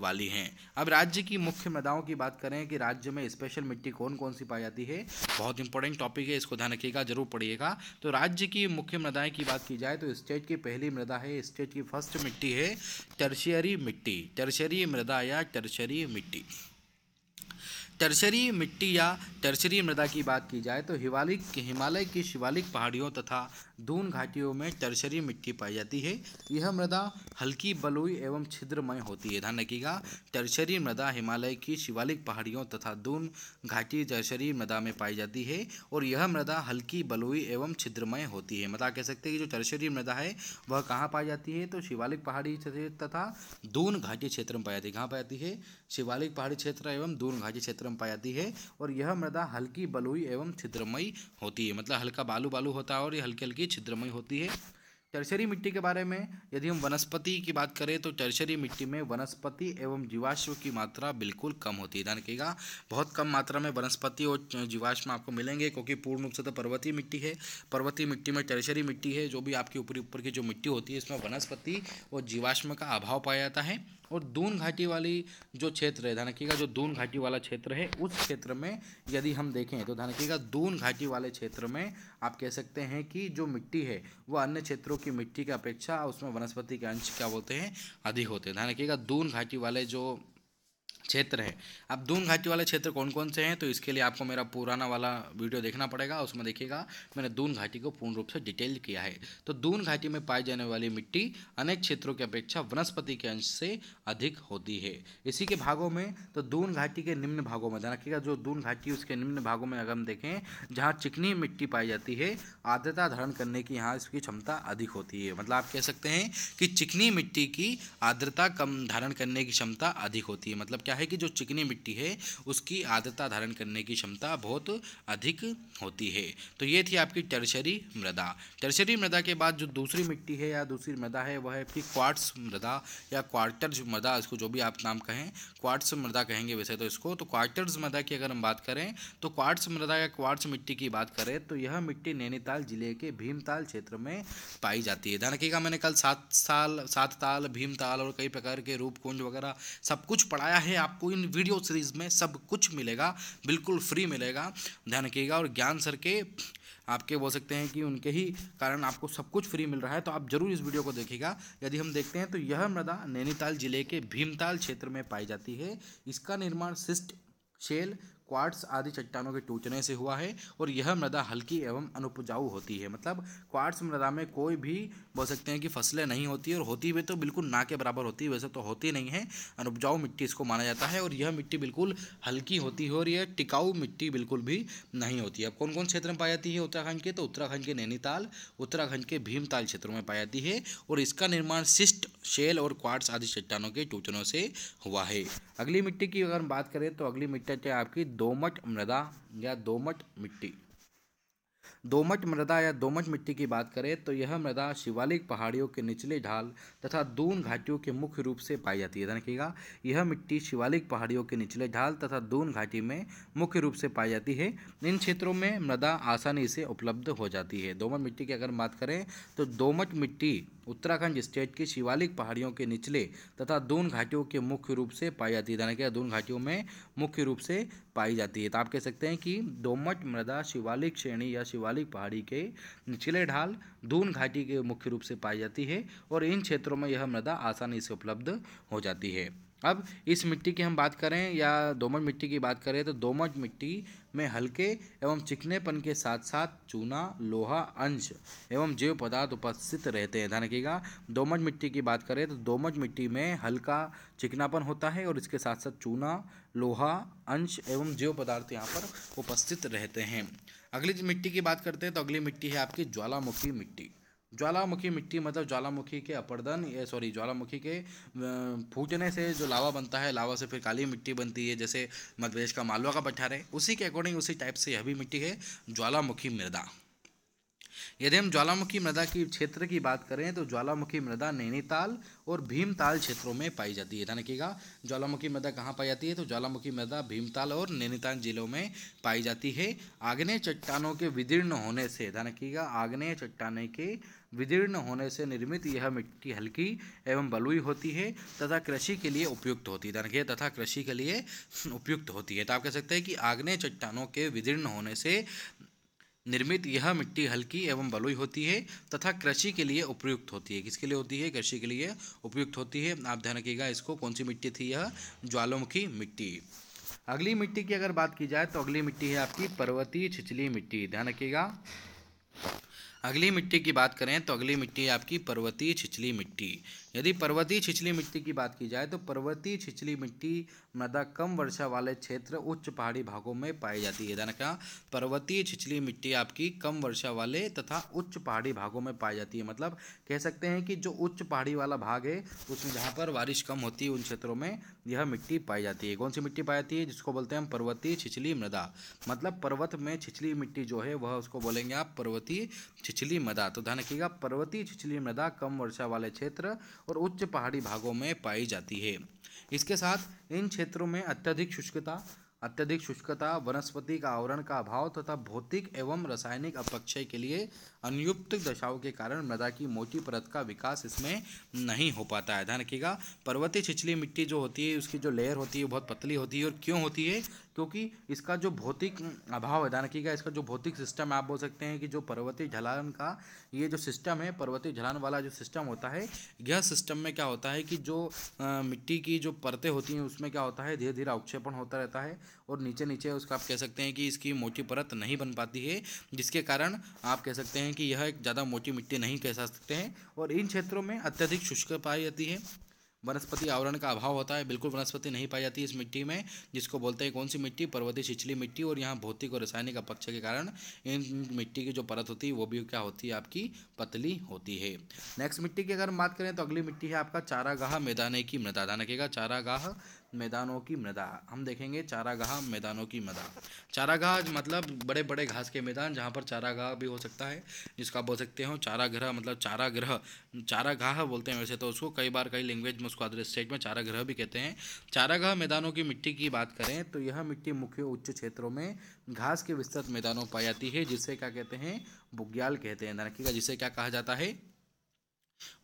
वाली हैं अब राज्य की मुख्य मृदाओं की बात करें कि राज्य में स्पेशल मिट्टी कौन कौन सी पाई जाती है बहुत इंपॉर्टेंट टॉपिक है इसको ध्यान रखिएगा जरूर पढ़िएगा तो राज्य की मुख्य मृदाएँ की बात की जाए तो स्टेट की पहली मृदा है स्टेट की फर्स्ट मिट्टी है टर्शियरी मिट्टी टर्शरी मृदा या टर्शरी मिट्टी टर्शरी मिट्टी या टर्शरी मृदा की बात की जाए तो हिवालिक हिमालय की शिवालिक पहाड़ियों तथा दून घाटियों में टर्शरी मिट्टी पाई जाती है यह मृदा हल्की बलुई एवं छिद्रमय होती है ध्यान रखिएगा टर्शरी मृदा हिमालय की शिवालिक पहाड़ियों तथा दून घाटी टर्शरी मृदा में पाई जाती है और यह मृदा हल्की बलुई एवं छिद्रमय होती है मृदा मतलब कह सकते हैं कि जो टर्शरी मृदा है वह कहाँ पाई जाती है तो शिवालिक पहाड़ी तथा दून घाटी क्षेत्र में पाई जाती है कहाँ पाई जाती है शिवालिक पहाड़ी क्षेत्र एवं दून घाटी क्षेत्र विक्रम पाई जाती है और यह मृदा हल्की बलुई एवं छिद्रमयी होती है मतलब हल्का बालू बालू होता है और ये हल्की हल्की छिद्रमयी होती है टर्शरी मिट्टी के बारे में यदि हम वनस्पति की बात करें तो टर्शरी मिट्टी में वनस्पति एवं जीवाश्म की मात्रा बिल्कुल कम होती है ध्यान रखिएगा बहुत कम मात्रा में वनस्पति और जीवाश्म आपको मिलेंगे क्योंकि पूर्ण रूप से तो पर्वतीय मिट्टी है पर्वतीय मिट्टी में टर्शरी मिट्टी है जो भी आपकी ऊपरी ऊपर की जो मिट्टी होती है इसमें वनस्पति और जीवाश्म का अभाव पाया जाता है और दून घाटी वाली जो क्षेत्र है धनकी का जो दून घाटी वाला क्षेत्र है उस क्षेत्र में यदि हम देखें तो धनकी का दून घाटी वाले क्षेत्र में आप कह सकते हैं कि जो मिट्टी है वह अन्य क्षेत्रों की मिट्टी की अपेक्षा उसमें वनस्पति के अंश क्या बोलते हैं अधिक होते हैं धनकी का दून घाटी वाले जो क्षेत्र है अब दून घाटी वाले क्षेत्र कौन कौन से हैं तो इसके लिए आपको मेरा पुराना वाला वीडियो देखना पड़ेगा उसमें देखिएगा मैंने दून घाटी को पूर्ण रूप से डिटेल किया है तो दून घाटी में पाई जाने वाली मिट्टी अनेक क्षेत्रों की अपेक्षा वनस्पति के अंश से अधिक होती है इसी के भागों में तो दून घाटी के निम्न भागों में ध्यान रखिएगा जो दून घाटी उसके निम्न भागों में अगर हम देखें जहाँ चिकनी मिट्टी पाई जाती है आर्द्रता धारण करने की यहाँ इसकी क्षमता अधिक होती है मतलब आप कह सकते हैं कि चिकनी मिट्टी की आर्द्रता कम धारण करने की क्षमता अधिक होती है मतलब क्या क्या है कि जो चिकनी मिट्टी है उसकी आर्द्रता धारण करने की क्षमता बहुत अधिक होती है तो ये थी आपकी टर्शरी मृदा टर्शरी मृदा के बाद जो दूसरी मिट्टी है या दूसरी मृदा है वह है आपकी क्वार्ट्स मृदा या क्वार्टर्स मृदा इसको जो भी आप नाम कहें क्वार्ट्स मृदा कहेंगे वैसे तो इसको तो क्वार्टर्स मृदा की अगर हम बात करें तो क्वार्ट्स मृदा या क्वार्ट्स मिट्टी की बात करें तो यह मिट्टी नैनीताल जिले के भीमताल क्षेत्र में पाई जाती है ध्यान रखिएगा मैंने कल सात साल सात ताल भीमताल और कई प्रकार के रूप कुंज वगैरह सब कुछ पढ़ाया है आपको इन वीडियो सीरीज़ में सब कुछ मिलेगा बिल्कुल फ्री मिलेगा ध्यान रखिएगा और ज्ञान सर के आपके बोल सकते हैं कि उनके ही कारण आपको सब कुछ फ्री मिल रहा है तो आप जरूर इस वीडियो को देखिएगा यदि हम देखते हैं तो यह मृदा नैनीताल जिले के भीमताल क्षेत्र में पाई जाती है इसका निर्माण सिस्ट शेल क्वार्ट्स आदि चट्टानों के टूटने से हुआ है और यह मृदा हल्की एवं अनुपजाऊ होती है मतलब क्वार्ट्स मृदा में कोई भी बोल सकते हैं कि फसलें नहीं होती और होती भी तो बिल्कुल ना के बराबर होती है वैसे तो होती नहीं है अनुपजाऊ मिट्टी इसको माना जाता है और यह मिट्टी बिल्कुल हल्की होती है और यह टिकाऊ मिट्टी बिल्कुल भी नहीं होती अब कौन कौन क्षेत्र में पाई जाती है उत्तराखंड के तो उत्तराखंड के नैनीताल उत्तराखंड के भीमताल क्षेत्रों में पाई जाती है और इसका निर्माण सिस्ट शेल और क्वार्ट्स आदि चट्टानों के टूटनों से हुआ है अगली मिट्टी की अगर हम बात करें तो अगली मिट्टी आपकी दोमट मृदा या दोमट मिट्टी दोमट मृदा या दोमट मिट्टी की बात करें तो यह मृदा शिवालिक पहाड़ियों के निचले ढाल तथा दून घाटियों के मुख्य रूप से पाई जाती है ध्यान रखिएगा यह मिट्टी शिवालिक पहाड़ियों के निचले ढाल तथा दून घाटी में मुख्य रूप से पाई जाती है इन क्षेत्रों में मृदा आसानी से उपलब्ध हो जाती है दोमट मिट्टी की अगर बात करें तो दोमट मिट्टी उत्तराखंड स्टेट की शिवालिक पहाड़ियों के निचले तथा दून घाटियों के मुख्य रूप से पाई जाती है यानी कि दून घाटियों में मुख्य रूप से पाई जाती है तो आप कह सकते हैं कि दोमट मृदा शिवालिक श्रेणी या शिवालिक पहाड़ी के निचले ढाल दून घाटी के मुख्य रूप से पाई जाती है और इन क्षेत्रों में यह मृदा आसानी से उपलब्ध हो जाती है अब इस मिट्टी की हम बात करें या दोमट मिट्टी की बात करें तो दोमट मिट्टी में हल्के एवं चिकनेपन के साथ साथ चूना लोहा अंश एवं जैव पदार्थ उपस्थित रहते हैं ध्यान रखिएगा दोमट मिट्टी की बात करें तो दोमट मिट्टी में हल्का चिकनापन होता है और इसके साथ साथ चूना लोहा अंश एवं जैव पदार्थ यहाँ पर उपस्थित रहते हैं अगली मिट्टी की बात करते हैं तो अगली मिट्टी है आपकी ज्वालामुखी मिट्टी ज्वालामुखी मिट्टी मतलब ज्वालामुखी के अपर्दन या सॉरी ज्वालामुखी के फूटने से जो लावा बनता है लावा से फिर काली मिट्टी बनती है जैसे मध्य प्रदेश का मालवा का पठार है उसी के अकॉर्डिंग उसी टाइप से यह भी मिट्टी है ज्वालामुखी मृदा यदि हम ज्वालामुखी मृदा की क्षेत्र की बात करें तो ज्वालामुखी मृदा नैनीताल और भीमताल क्षेत्रों में पाई जाती है यानी कि ज्वालामुखी मृदा कहाँ पाई जाती है तो ज्वालामुखी मृदा भीमताल और नैनीताल जिलों में पाई जाती है आग्नेय चट्टानों के विदीर्ण होने से यानी कि आग्नेय चट्टाने के विदीर्ण होने से निर्मित यह मिट्टी हल्की एवं बलुई होती है तथा कृषि के लिए उपयुक्त होती है यानी कि तथा कृषि के लिए उपयुक्त होती है तो आप कह सकते हैं कि आग्नेय चट्टानों के विदीर्ण होने से निर्मित यह मिट्टी हल्की एवं बलुई होती है तथा कृषि के लिए उपयुक्त होती है किसके लिए होती है कृषि के लिए उपयुक्त होती है आप ध्यान रखिएगा इसको कौन सी मिट्टी थी यह ज्वालामुखी मिट्टी अगली मिट्टी की अगर बात की जाए तो अगली मिट्टी है आपकी पर्वतीय छिछली मिट्टी ध्यान रखिएगा अगली मिट्टी की बात करें तो अगली मिट्टी है आपकी पर्वतीय छिछली मिट्टी यदि पर्वतीय छिछली मिट्टी की बात की जाए तो पर्वतीय छिछली मिट्टी मृदा कम वर्षा वाले क्षेत्र उच्च पहाड़ी भागों में पाई जाती है ध्यान क्या पर्वतीय छिछली मिट्टी आपकी कम वर्षा वाले तथा उच्च पहाड़ी भागों में पाई जाती है मतलब कह सकते हैं कि जो उच्च पहाड़ी वाला भाग है उसमें जहाँ पर बारिश कम होती है उन क्षेत्रों में यह मिट्टी पाई जाती है कौन सी मिट्टी पाई जाती है जिसको बोलते हैं हम पर्वतीय छिछली मृदा मतलब पर्वत में छिछली मिट्टी जो है वह उसको बोलेंगे आप पर्वतीय छिछली मृदा तो ध्यान रखिएगा पर्वतीय छिछली मृदा कम वर्षा वाले क्षेत्र और उच्च पहाड़ी भागों में पाई जाती है इसके साथ इन क्षेत्रों में अत्यधिक शुष्कता अत्यधिक शुष्कता वनस्पति का आवरण का अभाव तथा भौतिक एवं रासायनिक अपक्षय के लिए अनुयुक्त दशाओं के कारण मृदा की मोटी परत का विकास इसमें नहीं हो पाता है ध्यान रखिएगा पर्वतीय छिछली मिट्टी जो होती है उसकी जो लेयर होती है बहुत पतली होती है और क्यों होती है क्योंकि इसका जो भौतिक अभाव है दानकी का इसका जो भौतिक सिस्टम है आप बोल सकते हैं कि जो पर्वतीय ढलान का ये जो सिस्टम है पर्वतीय ढलान वाला जो सिस्टम होता है यह सिस्टम में क्या होता है कि जो आ, मिट्टी की जो परतें होती हैं उसमें क्या होता है धीरे धीरे अवक्षेपण होता रहता है और नीचे नीचे उसका आप कह सकते हैं कि इसकी मोटी परत नहीं बन पाती है जिसके कारण आप कह सकते हैं कि यह एक ज़्यादा मोटी मिट्टी नहीं कह सकते हैं और इन क्षेत्रों में अत्यधिक शुष्क पाई जाती है वनस्पति आवरण का अभाव होता है बिल्कुल वनस्पति नहीं पाई जाती इस मिट्टी में जिसको बोलते हैं कौन सी मिट्टी पर्वतीय छिछली मिट्टी और यहाँ भौतिक और रासायनिक अपक्ष के कारण इन मिट्टी की जो परत होती है वो भी क्या होती है आपकी पतली होती है नेक्स्ट मिट्टी की अगर हम बात करें तो अगली मिट्टी है आपका चारागाह मैदाने की मृदा ध्यान रखेगा चारागाह मैदानों की मृदा हम देखेंगे चारागाह मैदानों की मृदा चारागाह मतलब बड़े बड़े घास के मैदान जहाँ पर चारागाह भी हो सकता है जिसका बोल सकते हो चारागृह मतलब चारागृह चारागाह बोलते हैं वैसे तो उसको कई बार कई लैंग्वेज में उसको स्टेट में चारागृह भी कहते हैं चारागाह मैदानों की मिट्टी की बात करें तो यह मिट्टी मुख्य उच्च क्षेत्रों में घास के विस्तृत मैदानों पाई जाती है जिसे क्या कहते हैं बुग्याल कहते हैं का जिसे क्या कहा जाता है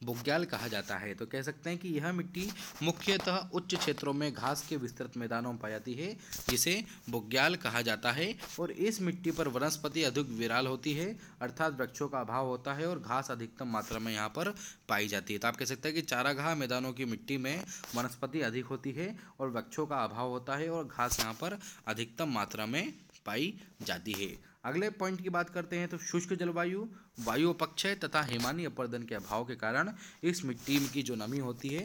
बुग्याल कहा जाता है तो कह सकते हैं कि यह मिट्टी मुख्यतः उच्च क्षेत्रों में घास के विस्तृत मैदानों में पाई जाती है जिसे बुग्याल कहा जाता है और इस मिट्टी पर वनस्पति अधिक विराल होती है अर्थात वृक्षों का अभाव होता है और घास अधिकतम मात्रा में यहाँ पर पाई जाती है तो आप कह सकते हैं कि चारागाह मैदानों की मिट्टी में वनस्पति अधिक होती है और वृक्षों का अभाव होता है और घास यहाँ पर अधिकतम मात्रा में पाई जाती है अगले पॉइंट की बात करते हैं तो शुष्क जलवायु वायु अपक्षय तथा हिमानी अपर्दन के अभाव के कारण इस मिट्टी की जो नमी होती है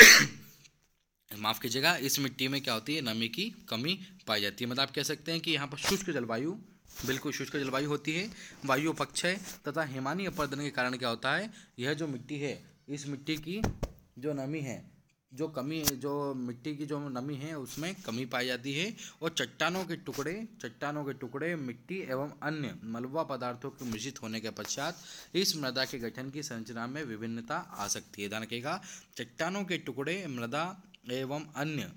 माफ़ कीजिएगा इस मिट्टी में क्या होती है नमी की कमी पाई जाती है मतलब आप कह सकते हैं कि यहाँ पर शुष्क जलवायु बिल्कुल शुष्क जलवायु होती है वायु अपक्षय तथा हिमानी अपर्दन के कारण क्या होता है यह जो मिट्टी है इस मिट्टी की जो नमी है जो कमी जो मिट्टी की जो नमी है उसमें कमी पाई जाती है और चट्टानों के टुकड़े चट्टानों के टुकड़े मिट्टी एवं अन्य मलबा पदार्थों के मिश्रित होने के पश्चात इस मृदा के गठन की संरचना में विभिन्नता आ सकती है ध्यान रखिएगा चट्टानों के टुकड़े मृदा एवं अन्य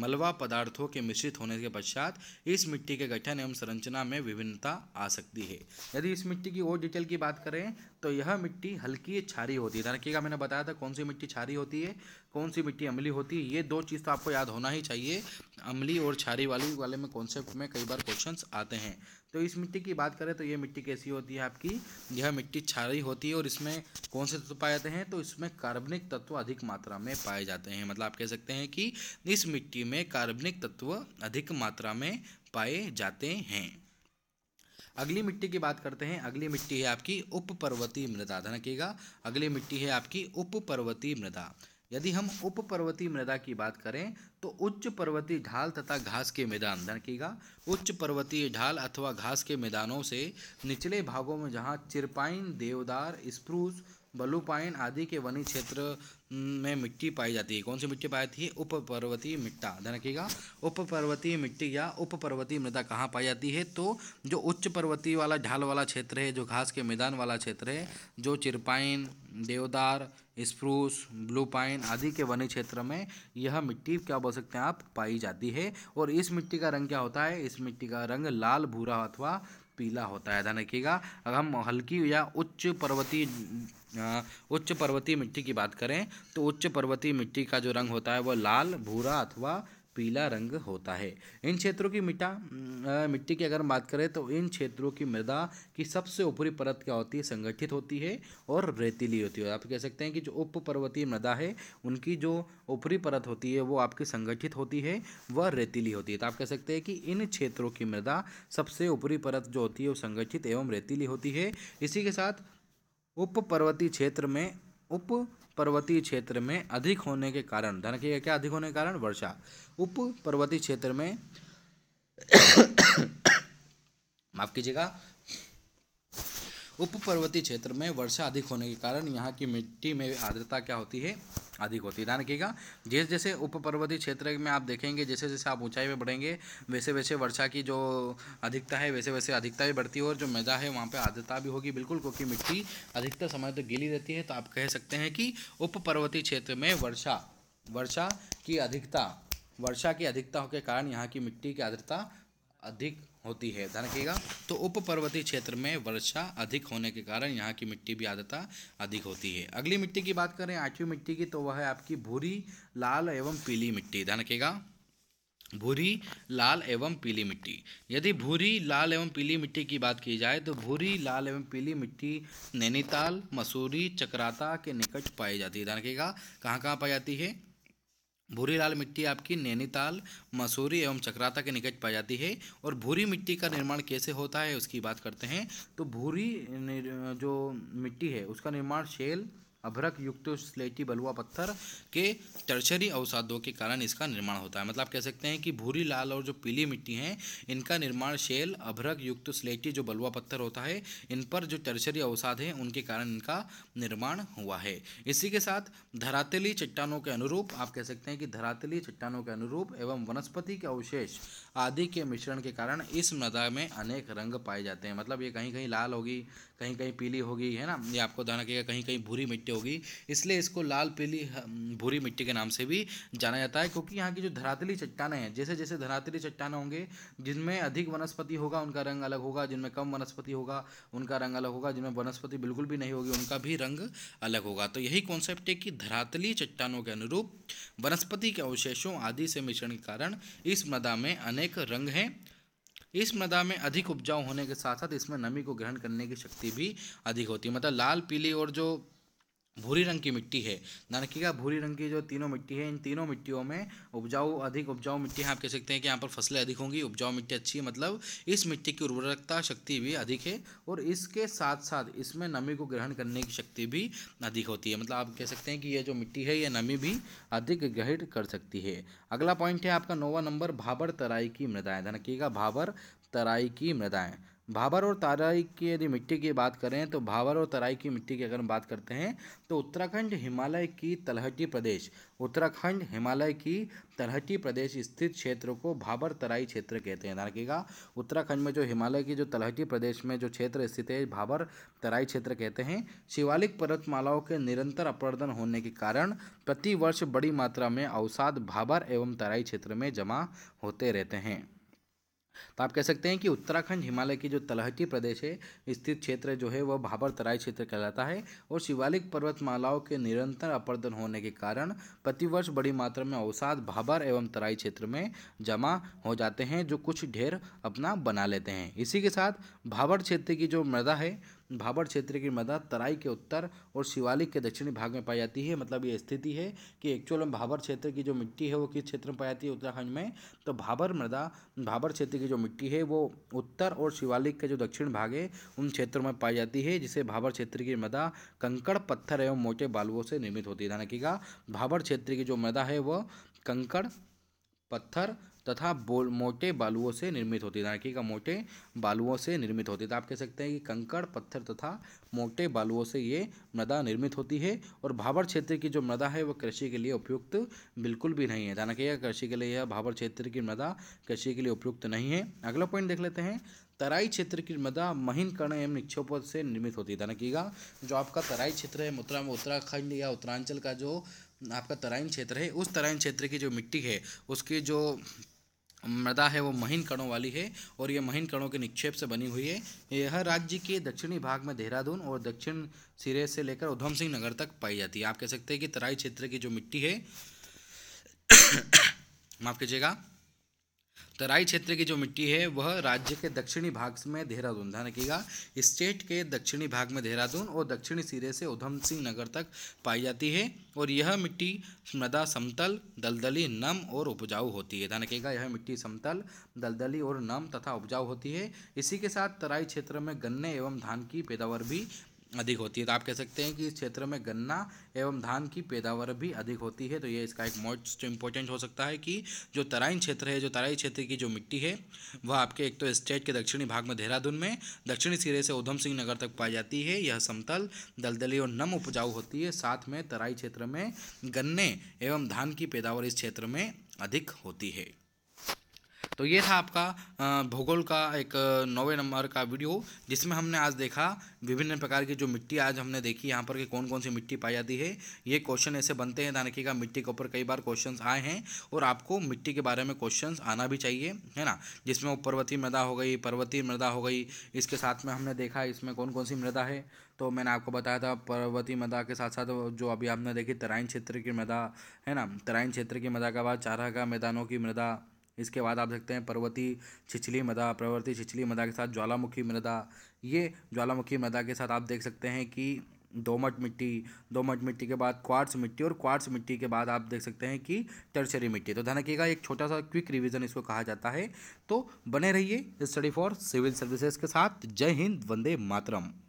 मलबा पदार्थों के मिश्रित होने के पश्चात इस मिट्टी के गठन एवं संरचना में विभिन्नता आ सकती है यदि इस मिट्टी की और डिटेल की बात करें तो यह मिट्टी हल्की छारी होती है ध्यान रखिएगा मैंने बताया था कौन सी मिट्टी छारी होती है कौन सी मिट्टी अम्ली होती है ये दो चीज़ तो आपको याद होना ही चाहिए अम्ली और छारी वाली वाले में कॉन्सेप्ट में कई बार क्वेश्चन आते हैं तो इस मिट्टी की बात करें तो ये मिट्टी कैसी होती है आपकी यह मिट्टी छारी होती है और इसमें कौन से तत्व पाए जाते हैं तो इसमें कार्बनिक तत्व अधिक मात्रा में पाए जाते हैं मतलब आप कह सकते हैं कि इस मिट्टी में कार्बनिक तत्व अधिक मात्रा में पाए जाते हैं अगली मिट्टी की बात करते हैं अगली मिट्टी है आपकी उप पर्वतीय मृदा ध्यान रखिएगा अगली मिट्टी है आपकी उप पर्वतीय मृदा यदि हम उप पर्वतीय मृदा की बात करें तो उच्च पर्वतीय ढाल तथा घास के मैदान ध्यान रखिएगा उच्च पर्वतीय ढाल अथवा घास के मैदानों से निचले भागों में जहाँ चिरपाइन देवदार स्प्रूस बलूपाइन आदि के वनी क्षेत्र में मिट्टी पाई जाती है कौन सी मिट्टी पाई जाती है उप पर्वतीय मिट्टा ध्यान रखिएगा उप पर्वतीय मिट्टी या उप पर्वतीय मृदा कहाँ पाई जाती है तो जो उच्च पर्वतीय वाला ढाल वाला क्षेत्र है जो घास के मैदान वाला क्षेत्र है जो चिरपाइन देवदार स्प्रूस ब्लू पाइन आदि के वन क्षेत्र में यह मिट्टी क्या बोल सकते हैं आप पाई जाती है और इस मिट्टी का रंग क्या होता है इस मिट्टी का रंग लाल भूरा अथवा पीला होता है ध्यान रखिएगा अगर हम हल्की या उच्च पर्वतीय उच्च पर्वतीय मिट्टी की बात करें तो उच्च पर्वतीय मिट्टी का जो रंग होता है वह लाल भूरा अथवा पीला रंग होता है इन क्षेत्रों की मिट्टा मिट्टी की अगर बात करें तो इन क्षेत्रों की मृदा की सबसे ऊपरी परत क्या होती है संगठित होती है और रेतीली होती है आप कह सकते हैं कि जो उप पर्वतीय मृदा है उनकी जो ऊपरी परत होती है वो आपकी संगठित होती है वह रेतीली होती है तो आप कह सकते हैं कि इन क्षेत्रों की मृदा सबसे ऊपरी परत जो होती है वो संगठित एवं रेतीली होती है इसी के साथ उप पर्वतीय क्षेत्र में उप पर्वतीय क्षेत्र में अधिक होने के कारण धन के क्या अधिक होने के कारण वर्षा उप पर्वतीय क्षेत्र में माफ कीजिएगा उप पर्वतीय क्षेत्र में वर्षा अधिक होने के कारण यहाँ की मिट्टी में आर्द्रता क्या होती है अधिक होती है ध्यान रखिएगा जैसे जैसे पर्वतीय क्षेत्र में आप देखेंगे जैसे जैसे आप ऊंचाई में बढ़ेंगे वैसे वैसे वर्षा की जो अधिकता है वैसे वैसे अधिकता भी बढ़ती है और जो मैदा है वहाँ पर आर्द्रता भी होगी बिल्कुल क्योंकि मिट्टी अधिकतर समय तो गीली रहती है तो आप कह सकते हैं कि उप पर्वतीय क्षेत्र में वर्षा वर्षा की अधिकता वर्षा की अधिकता के कारण यहाँ की मिट्टी की आर्द्रता अधिक होती है ध्यान रखिएगा तो उप पर्वतीय क्षेत्र में वर्षा अधिक होने के कारण यहाँ की मिट्टी भी आदता अधिक होती है अगली मिट्टी की बात करें आठवीं मिट्टी की तो वह है आपकी भूरी लाल एवं पीली मिट्टी ध्यान रखिएगा भूरी लाल एवं पीली मिट्टी यदि भूरी लाल एवं पीली मिट्टी की बात की जाए तो भूरी लाल एवं पीली मिट्टी नैनीताल मसूरी चक्राता के निकट पाई जाती है ध्यान रखिएगा कहाँ कहाँ पाई जाती है भूरी लाल मिट्टी आपकी नैनीताल मसूरी एवं चक्राता के निकट पाई जाती है और भूरी मिट्टी का निर्माण कैसे होता है उसकी बात करते हैं तो भूरी जो मिट्टी है उसका निर्माण शेल अभ्रक युक्त स्लेटी बलुआ पत्थर के टर्शरी अवसादों के कारण इसका निर्माण होता है मतलब कह सकते हैं कि भूरी लाल और जो पीली मिट्टी हैं इनका निर्माण शेल अभ्रक युक्त स्लेटी जो बलुआ पत्थर होता है इन पर जो टर्शरी अवसाद हैं उनके कारण इनका निर्माण हुआ है इसी के साथ धरातली चट्टानों के अनुरूप आप कह सकते हैं कि धरातली चट्टानों के अनुरूप एवं वनस्पति के अवशेष आदि के मिश्रण के कारण इस मृदा में अनेक रंग पाए जाते हैं मतलब ये कहीं कहीं लाल होगी कहीं कहीं पीली होगी है ना ये आपको ध्यान रखिएगा कहीं कहीं भूरी मिट्टी होगी इसलिए इसको लाल पीली भूरी मिट्टी के नाम से भी जाना जाता है क्योंकि यहाँ की जो धरातली चट्टान हैं जैसे जैसे धरातली चट्टान होंगे जिनमें अधिक वनस्पति होगा उनका रंग अलग होगा जिनमें कम वनस्पति होगा उनका रंग अलग होगा जिनमें वनस्पति बिल्कुल भी नहीं होगी उनका भी रंग अलग होगा तो यही कॉन्सेप्ट है कि धरातली चट्टानों के अनुरूप वनस्पति के अवशेषों आदि से मिश्रण के कारण इस मृदा में अनेक रंग हैं इस मृदा में अधिक उपजाऊ होने के साथ साथ इसमें नमी को ग्रहण करने की शक्ति भी अधिक होती है मतलब लाल पीली और जो भूरी रंग की मिट्टी है ध्यान का भूरी रंग की जो तीनों मिट्टी है इन तीनों मिट्टियों में उपजाऊ अधिक उपजाऊ मिट्टी हाँ, आप कह सकते हैं कि यहाँ पर फसलें अधिक होंगी उपजाऊ मिट्टी अच्छी है मतलब इस मिट्टी की उर्वरकता शक्ति भी अधिक है और इसके साथ साथ इसमें नमी को ग्रहण करने की शक्ति भी अधिक होती है मतलब आप कह सकते हैं कि यह जो मिट्टी है यह नमी भी अधिक ग्रहण कर सकती है अगला पॉइंट है आपका नोवा नंबर भाबर तराई की मृदाएँ धनकी का भाबर तराई की मृदाएँ भाबर और तराई की यदि मिट्टी की बात करें तो भाबर और तराई की मिट्टी की अगर हम बात करते हैं तो उत्तराखंड हिमालय की तलहटी प्रदेश उत्तराखंड हिमालय की तलहटी प्रदेश स्थित क्षेत्र को भाबर तराई क्षेत्र कहते हैं ध्यान रखिएगा उत्तराखंड में जो हिमालय की जो तलहटी प्रदेश में जो क्षेत्र स्थित है भाबर तराई क्षेत्र कहते हैं शिवालिक पर्वतमालाओं के निरंतर अपर्दन होने के कारण प्रतिवर्ष बड़ी मात्रा में अवसाद भाबर एवं तराई क्षेत्र में जमा होते रहते हैं तो आप कह सकते हैं कि उत्तराखंड हिमालय की जो तलहटी प्रदेश है स्थित क्षेत्र जो है वह भाबर तराई क्षेत्र कहलाता है और शिवालिक पर्वतमालाओं के निरंतर अपर्दन होने के कारण प्रतिवर्ष बड़ी मात्रा में अवसाद भाबर एवं तराई क्षेत्र में जमा हो जाते हैं जो कुछ ढेर अपना बना लेते हैं इसी के साथ भाबर क्षेत्र की जो मृदा है भाबर क्षेत्र की मृदा तराई के उत्तर और शिवालिक के दक्षिणी भाग में पाई जाती है मतलब ये स्थिति है कि एक्चुअल में भाबर क्षेत्र की जो मिट्टी है वो किस क्षेत्र में पाई जाती है उत्तराखंड में तो भाबर मृदा भाबर क्षेत्र की जो मिट्टी है वो उत्तर और शिवालिक के जो दक्षिण भाग है उन क्षेत्रों में पाई जाती है जिसे भाबर क्षेत्र की मृदा कंकड़ पत्थर एवं मोटे बालुओं से निर्मित होती है ध्यान रखिएगा भाबर क्षेत्र की जो मृदा है वह कंकड़ पत्थर तथा बोल मोटे बालुओं से निर्मित होती है की का मोटे बालुओं से निर्मित होती है तो आप कह सकते हैं कि कंकड़ पत्थर तथा मोटे बालुओं से ये मृदा निर्मित होती है और भाबर क्षेत्र की जो मृदा है वह कृषि के लिए उपयुक्त बिल्कुल भी नहीं है ध्यान कृषि के लिए यह भाबर क्षेत्र की मृदा कृषि के लिए उपयुक्त नहीं है अगला पॉइंट देख लेते हैं तराई क्षेत्र की मृदा महीन कर्ण एवं निक्षोप से निर्मित होती है रखिएगा जो आपका तराई क्षेत्र है मुत्रा उत्तराखंड या उत्तरांचल का जो आपका तराइन क्षेत्र है उस तराइन क्षेत्र की जो मिट्टी है उसकी जो मृदा है वो महीन कणों वाली है और ये महीन कणों के निक्षेप से बनी हुई है यह राज्य के दक्षिणी भाग में देहरादून और दक्षिण सिरे से लेकर उधम सिंह नगर तक पाई जाती है आप कह सकते हैं कि तराई क्षेत्र की जो मिट्टी है माफ़ कीजिएगा तराई क्षेत्र की जो मिट्टी है वह राज्य के दक्षिणी भाग में देहरादून ध्यान रखिएगा स्टेट के दक्षिणी भाग में देहरादून और दक्षिणी सिरे से उधम सिंह नगर तक पाई जाती है और यह मिट्टी मृदा समतल दलदली नम और उपजाऊ होती है ध्यान रखिएगा यह मिट्टी समतल दलदली और नम तथा उपजाऊ होती है इसी के साथ तराई क्षेत्र में गन्ने एवं धान की पैदावार भी अधिक होती है तो आप कह सकते हैं कि इस क्षेत्र में गन्ना एवं धान की पैदावार भी अधिक होती है तो ये इसका एक मोस्ट इम्पोर्टेंट हो सकता है कि जो तराइन क्षेत्र है जो तराई क्षेत्र की जो मिट्टी है वह आपके एक तो स्टेट के दक्षिणी भाग में देहरादून में दक्षिणी सिरे से ऊधम सिंह नगर तक पाई जाती है यह समतल दलदली और नम उपजाऊ होती है साथ में तराई क्षेत्र में गन्ने एवं धान की पैदावार इस क्षेत्र में अधिक होती है तो ये था आपका भूगोल का एक नौवे नंबर का वीडियो जिसमें हमने आज देखा विभिन्न प्रकार की जो मिट्टी आज हमने देखी यहाँ पर कि कौन कौन सी मिट्टी पाई जाती है ये क्वेश्चन ऐसे बनते हैं धानकी का मिट्टी के ऊपर कई बार क्वेश्चन आए हैं और आपको मिट्टी के बारे में क्वेश्चन आना भी चाहिए है ना जिसमें पर्वतीय मृदा हो गई पर्वतीय मृदा हो गई इसके साथ में हमने देखा इसमें कौन कौन सी मृदा है तो मैंने आपको बताया था पर्वतीय मृदा के साथ साथ जो अभी आपने देखी तराइन क्षेत्र की मृदा है ना तराइन क्षेत्र की मृदा के बाद चारा का मैदानों की मृदा इसके बाद आप देखते हैं पर्वती छिछली मृदा पर्वती छिछली मृदा के साथ ज्वालामुखी मृदा ये ज्वालामुखी मृदा के साथ आप देख सकते हैं कि दोमट मिट्टी दोमट मिट्टी के बाद क्वार्ट्स मिट्टी और क्वार्ट्स मिट्टी के बाद आप देख सकते हैं कि टर्शरी मिट्टी तो ध्यान रखिएगा एक छोटा सा क्विक रिवीजन इसको कहा जाता है तो बने रहिए स्टडी फॉर सिविल सर्विसेज के साथ जय हिंद वंदे मातरम